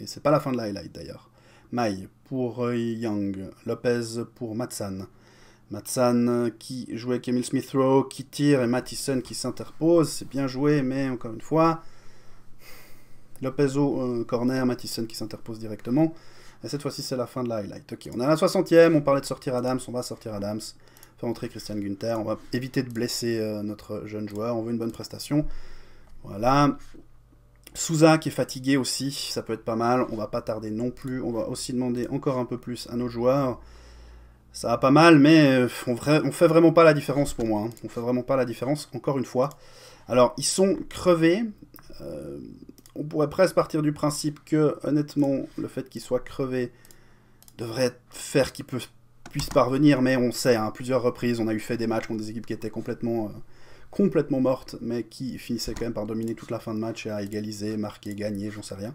Et c'est pas la fin de la highlight d'ailleurs. Mai pour Young, Lopez pour Matsan. Matsan qui joue avec Emil Smith Rowe, qui tire, et Matison qui s'interpose. C'est bien joué, mais encore une fois, Lopezo, euh, corner, Matisson qui s'interpose directement. Et cette fois-ci, c'est la fin de la highlight. Ok, on est à la 60e, on parlait de sortir Adams, on va sortir Adams, faire entrer Christian Gunther, on va éviter de blesser euh, notre jeune joueur, on veut une bonne prestation. Voilà. Souza qui est fatigué aussi, ça peut être pas mal, on va pas tarder non plus, on va aussi demander encore un peu plus à nos joueurs. Ça va pas mal, mais euh, on, fait vraiment pas la différence pour moi. Hein. On fait vraiment pas la différence, encore une fois. Alors, ils sont crevés on pourrait presque partir du principe que, honnêtement, le fait qu'il soit crevé devrait faire qu'il puisse parvenir, mais on sait, hein, à plusieurs reprises, on a eu fait des matchs contre des équipes qui étaient complètement, euh, complètement mortes, mais qui finissaient quand même par dominer toute la fin de match et à égaliser, marquer, gagner, j'en sais rien.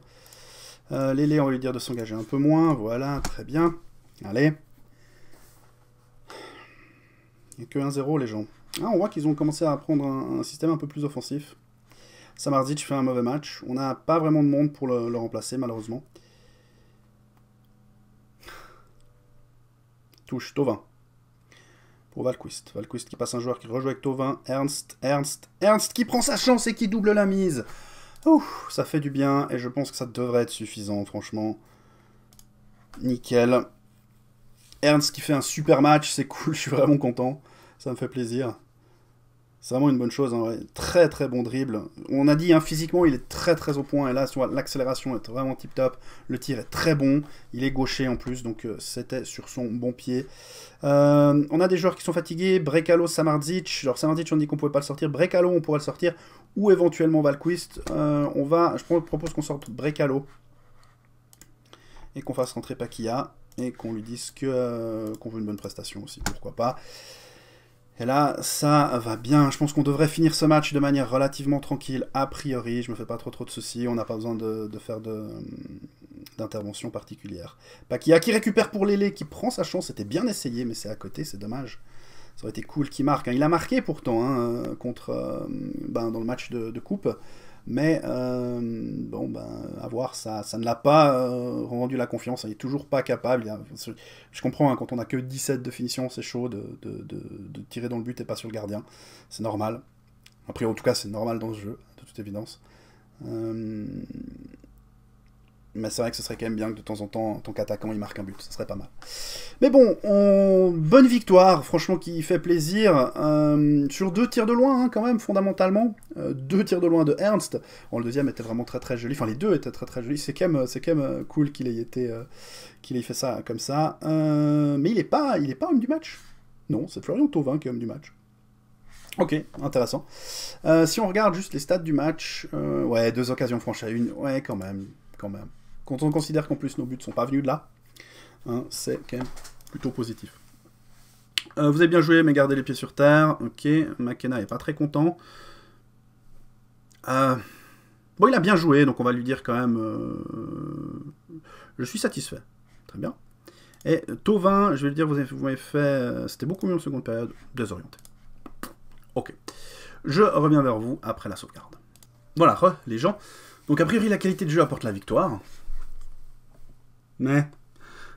Euh, on va lui dire de s'engager un peu moins, voilà, très bien. Allez. Il n'y a que 1-0, les gens. Ah, on voit qu'ils ont commencé à prendre un système un peu plus offensif tu fais un mauvais match. On n'a pas vraiment de monde pour le, remplacer, malheureusement. Touche, Tovin. Pour Valquist. Valquist qui passe un joueur qui rejoue avec Tovin. Ernst, Ernst, Ernst qui prend sa chance et qui double la mise. Ouh, ça fait du bien et je pense que ça devrait être suffisant, franchement. Nickel. Ernst qui fait un super match, c'est cool, je suis vraiment content. Ça me fait plaisir. C'est vraiment une bonne chose. Très très bon dribble. On a dit hein, physiquement il est très très au point et là l'accélération est vraiment tip top. Le tir est très bon. Il est gaucher en plus donc euh, c'était sur son bon pied. Euh, on a des joueurs qui sont fatigués. Brekalo, Samardzic. Alors Samardzic on dit qu'on pouvait pas le sortir. Brekalo on pourrait le sortir ou éventuellement Valquist. Euh, on va, je propose qu'on sorte Brekalo et qu'on fasse rentrer Paquilla et qu'on lui dise qu'on veut une bonne prestation aussi. Pourquoi pas. Et là, ça va bien. Je pense qu'on devrait finir ce match de manière relativement tranquille, a priori. Je me fais pas trop trop de soucis. On n'a pas besoin de, faire d'intervention particulière. Pas qui récupère pour Lélé, qui prend sa chance. C'était bien essayé, mais c'est à côté, c'est dommage. Ça aurait été cool qu'il marque. Hein. Il a marqué pourtant hein, contre, euh, ben, dans le match de, de coupe mais euh, bon, ben, à voir, ça, ça ne l'a pas euh, rendu la confiance, il n'est toujours pas capable. je comprends, hein, quand on n'a que 17 de finition, c'est chaud de, tirer dans le but et pas sur le gardien, c'est normal. Après, en tout cas, c'est normal dans ce jeu, de toute évidence. Euh, mais c'est vrai que ce serait quand même bien que de temps en temps, en tant qu'attaquant, il marque un but. Ce serait pas mal. Mais bon, bonne victoire, franchement, qui fait plaisir. Euh, sur deux tirs de loin, hein, quand même, fondamentalement. Euh, deux tirs de loin de Ernst. Bon, le deuxième était vraiment très très joli. Enfin, les deux étaient très très jolis. C'est quand même, euh, c'est quand même cool qu'il ait, été, qu'il ait fait ça comme ça. mais il n'est pas, il est pas homme du match. Non, c'est Florian Thauvin qui est homme du match. Ok, intéressant. si on regarde juste les stats du match, ouais, deux occasions franches à une, ouais, quand même, quand même. Quand on considère qu'en plus nos buts ne sont pas venus de là, hein, c'est quand même plutôt positif. Euh, vous avez bien joué, mais gardez les pieds sur terre. Ok, McKenna est pas très content. Euh, bon, il a bien joué, donc on va lui dire quand même... Euh, je suis satisfait. Très bien. Et Tovin, je vais le dire, vous avez fait... C'était beaucoup mieux en seconde période. Désorienté. Ok. Je reviens vers vous après la sauvegarde. Voilà, les gens. Donc a priori, la qualité de jeu apporte la victoire mais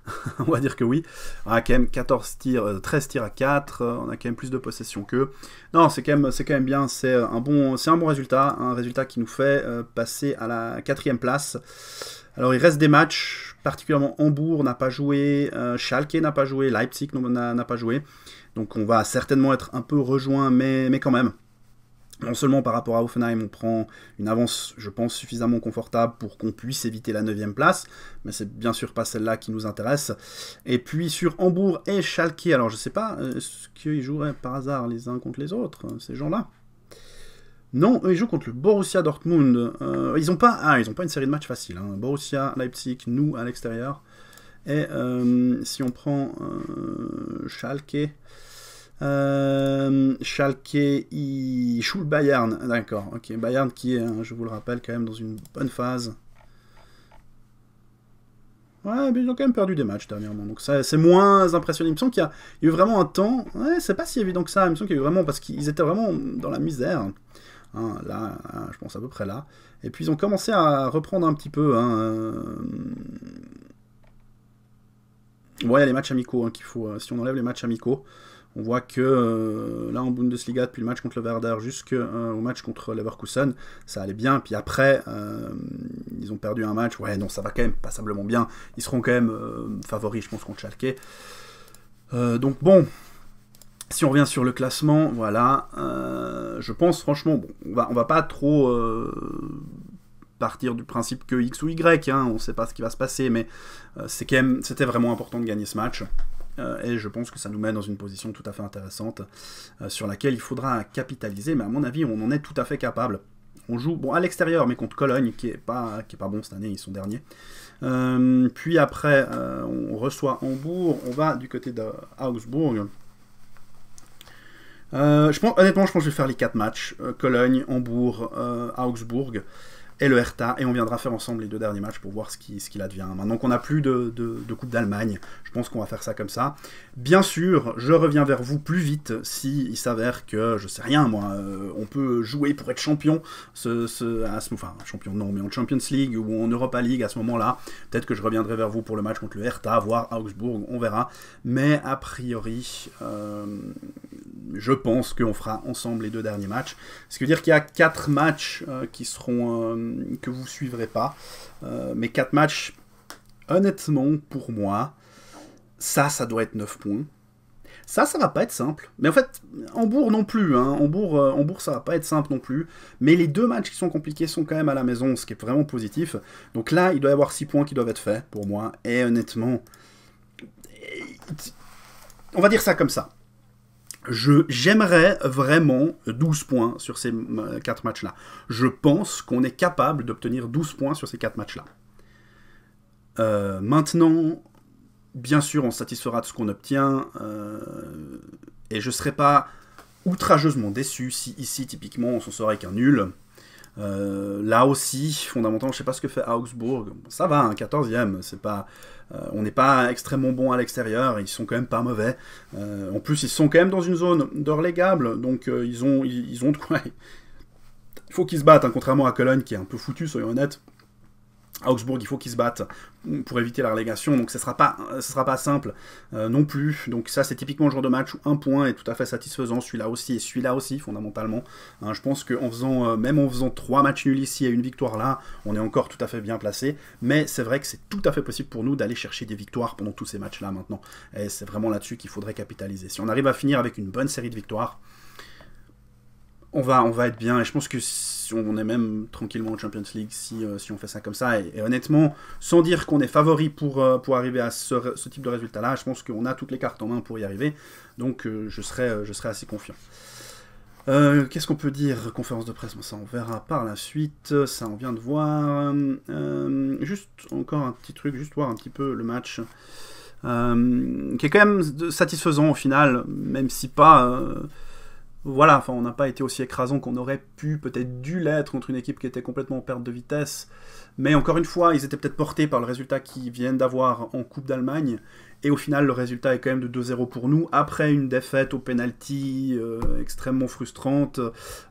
on va dire que oui. On a quand même 14 tirs, 13 euh, tirs à 4, euh, on a quand même plus de possession qu'eux. Non, c'est quand, même, quand même bien, c'est euh, un, bon, un bon résultat, un résultat qui nous fait passer à la quatrième place. Alors il reste des matchs, particulièrement Hambourg n'a pas joué, Schalke n'a pas joué, Leipzig n'a, n'a pas joué. Donc on va certainement être un peu rejoint, mais, mais quand même. Non seulement par rapport à Offenheim, on prend une avance, je pense, suffisamment confortable pour qu'on puisse éviter la 9 place, mais c'est bien sûr pas celle-là qui nous intéresse. Et puis sur Hambourg et Schalke, alors je sais pas, euh, est-ce qu'ils joueraient par hasard les uns contre les autres, euh, ces gens-là non, ils jouent contre le Borussia Dortmund. Euh, ils n'ont pas, ah, ils pas une série de matchs faciles. Hein. Borussia, Leipzig, nous à l'extérieur. Et si on prend Schalke, euh, Schalke, i... Schul Bayern, d'accord. Ok, Bayern qui est, hein, je vous le rappelle, quand même dans une bonne phase. Ouais, mais ils ont quand même perdu des matchs dernièrement, donc c'est moins impressionnant. Il me semble qu'il y, a eu vraiment un temps, ouais, c'est pas si évident que ça, il me semble qu'il y a eu vraiment, parce qu'ils étaient vraiment dans la misère, hein, là, hein, je pense à peu près là. Et puis ils ont commencé à reprendre un petit peu, Bon, il y a les matchs amicaux qu'il faut. Euh, si on enlève les matchs amicaux, on voit que euh, là en Bundesliga, depuis le match contre le Werder jusqu'au euh, match contre Leverkusen, ça allait bien. Puis après, euh, ils ont perdu un match. Ouais, non, ça va quand même passablement bien. Ils seront quand même favoris, je pense, contre Schalke. donc bon, si on revient sur le classement, voilà. je pense franchement, bon, on va, va pas trop partir du principe que X ou Y, hein. on ne sait pas ce qui va se passer, mais c'est c'était vraiment important de gagner ce match. Euh, et je pense que ça nous met dans une position tout à fait intéressante euh, sur laquelle il faudra capitaliser, mais à mon avis, on en est tout à fait capable. On joue bon, à l'extérieur, mais contre Cologne, qui est, pas, pas bon cette année, ils sont derniers. Euh, puis après, on reçoit Hambourg, on va du côté d'Augsbourg. honnêtement, je pense que je vais faire les 4 matchs. Cologne, Hambourg, Augsbourg et le Hertha, et on viendra faire ensemble les deux derniers matchs pour voir ce qu'il ce advient. Maintenant hein. qu'on n'a plus de, Coupe d'Allemagne, je pense qu'on va faire ça comme ça. Bien sûr, je reviens vers vous plus vite si il s'avère que, je sais rien moi, euh, on peut jouer pour être champion, ce, ce, enfin champion non, mais en Champions League ou en Europa League à ce moment-là. Peut-être que je reviendrai vers vous pour le match contre le Hertha, voire Augsbourg, on verra. Mais a priori, euh, je pense qu'on fera ensemble les deux derniers matchs. Ce qui veut dire qu'il y a quatre matchs euh, qui seront euh, que vous suivrez pas, euh, mais quatre matchs. Honnêtement, pour moi, ça, ça doit être 9 points. Ça, ça va pas être simple. Mais en fait, Hambourg non plus. Hein. Hambourg, ça va pas être simple non plus. Mais les deux matchs qui sont compliqués sont quand même à la maison, ce qui est vraiment positif. Donc là, il doit y avoir 6 points qui doivent être faits, pour moi. Et honnêtement, on va dire ça comme ça je j'aimerais vraiment 12 points sur ces 4 euh, matchs-là. Je pense qu'on est capable d'obtenir 12 points sur ces 4 matchs-là. Euh, maintenant, bien sûr, on se satisfera de ce qu'on obtient, euh, et je ne serai pas outrageusement déçu si ici, typiquement, on s'en sort avec un nul. là aussi, fondamentalement, je ne sais pas ce que fait Augsbourg. ça va, un 14e, c'est pas... Euh, on n'est pas extrêmement bon à l'extérieur, ils sont quand même pas mauvais. Euh, en plus, ils sont quand même dans une zone d'orlégable, donc euh, ils ont, ils, ont de quoi. Il faut qu'ils se battent, hein, contrairement à Cologne qui est un peu foutu, soyons honnêtes. Augsbourg, il faut qu'ils se battent pour éviter la relégation, donc ce ne sera, pas, sera pas simple euh, non plus. Donc ça, c'est typiquement le genre de match où un point est tout à fait satisfaisant, celui-là aussi et celui-là aussi, fondamentalement. Hein, je pense qu'en faisant, euh, même en faisant trois matchs nuls ici et une victoire là, on est encore tout à fait bien placé. Mais c'est vrai que c'est tout à fait possible pour nous d'aller chercher des victoires pendant tous ces matchs-là maintenant. Et c'est vraiment là-dessus qu'il faudrait capitaliser. Si on arrive à finir avec une bonne série de victoires, on va, on va être bien. Et je pense que on est même tranquillement en Champions League si, euh, si on fait ça comme ça. Et, honnêtement, sans dire qu'on est favori pour, euh, pour arriver à ce, type de résultat-là, je pense qu'on a toutes les cartes en main pour y arriver. Donc euh, je, serais je serai assez confiant. Qu'est-ce qu'on peut dire Conférence de presse, ça on verra par la suite. Ça on vient de voir. juste encore un petit truc, juste voir un petit peu le match. qui est quand même satisfaisant au final, même si pas voilà, enfin, on n'a pas été aussi écrasant qu'on aurait pu, peut-être dû l'être contre une équipe qui était complètement en perte de vitesse. Mais encore une fois, ils étaient peut-être portés par le résultat qu'ils viennent d'avoir en Coupe d'Allemagne. Et au final, le résultat est quand même de 2-0 pour nous, après une défaite au penalty euh, extrêmement frustrante.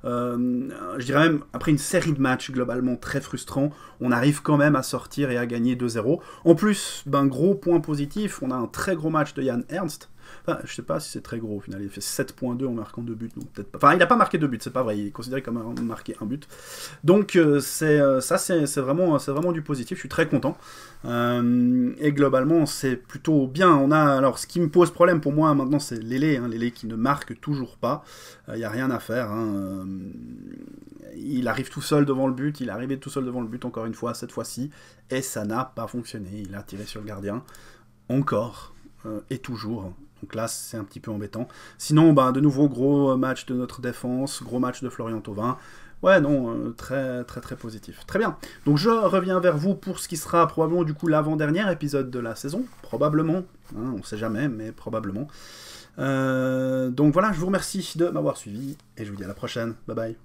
Euh, je dirais même, après une série de matchs globalement très frustrants, on arrive quand même à sortir et à gagner 2-0. En plus, d'un ben, gros point positif, on a un très gros match de Jan Ernst, je je sais pas si c'est très gros au final. Il fait 7.2 en marquant deux buts. pas. Enfin, il n'a pas marqué deux buts, c'est pas vrai. Il est considéré comme avoir marqué un but. Donc euh, euh, ça, c'est vraiment, vraiment du positif. Je suis très content. Euh, et globalement, c'est plutôt bien. On a alors ce qui me pose problème pour moi maintenant, c'est Lélé, hein. Lélé qui ne marque toujours pas. Il n'y a rien à faire. Hein. il arrive tout seul devant le but. Il est arrivé tout seul devant le but encore une fois cette fois-ci, et ça n'a pas fonctionné. Il a tiré sur le gardien encore et toujours. Donc là, c'est un petit peu embêtant. Sinon, bah, de nouveau, gros euh, match de notre défense, gros match de Florian Thauvin. Ouais, non, euh, très, très, très positif. Très bien. Donc, je reviens vers vous pour ce qui sera probablement, du coup, l'avant-dernier épisode de la saison. Probablement. On hein, on sait jamais, mais probablement. Euh, donc voilà, je vous remercie de m'avoir suivi et je vous dis à la prochaine. Bye bye.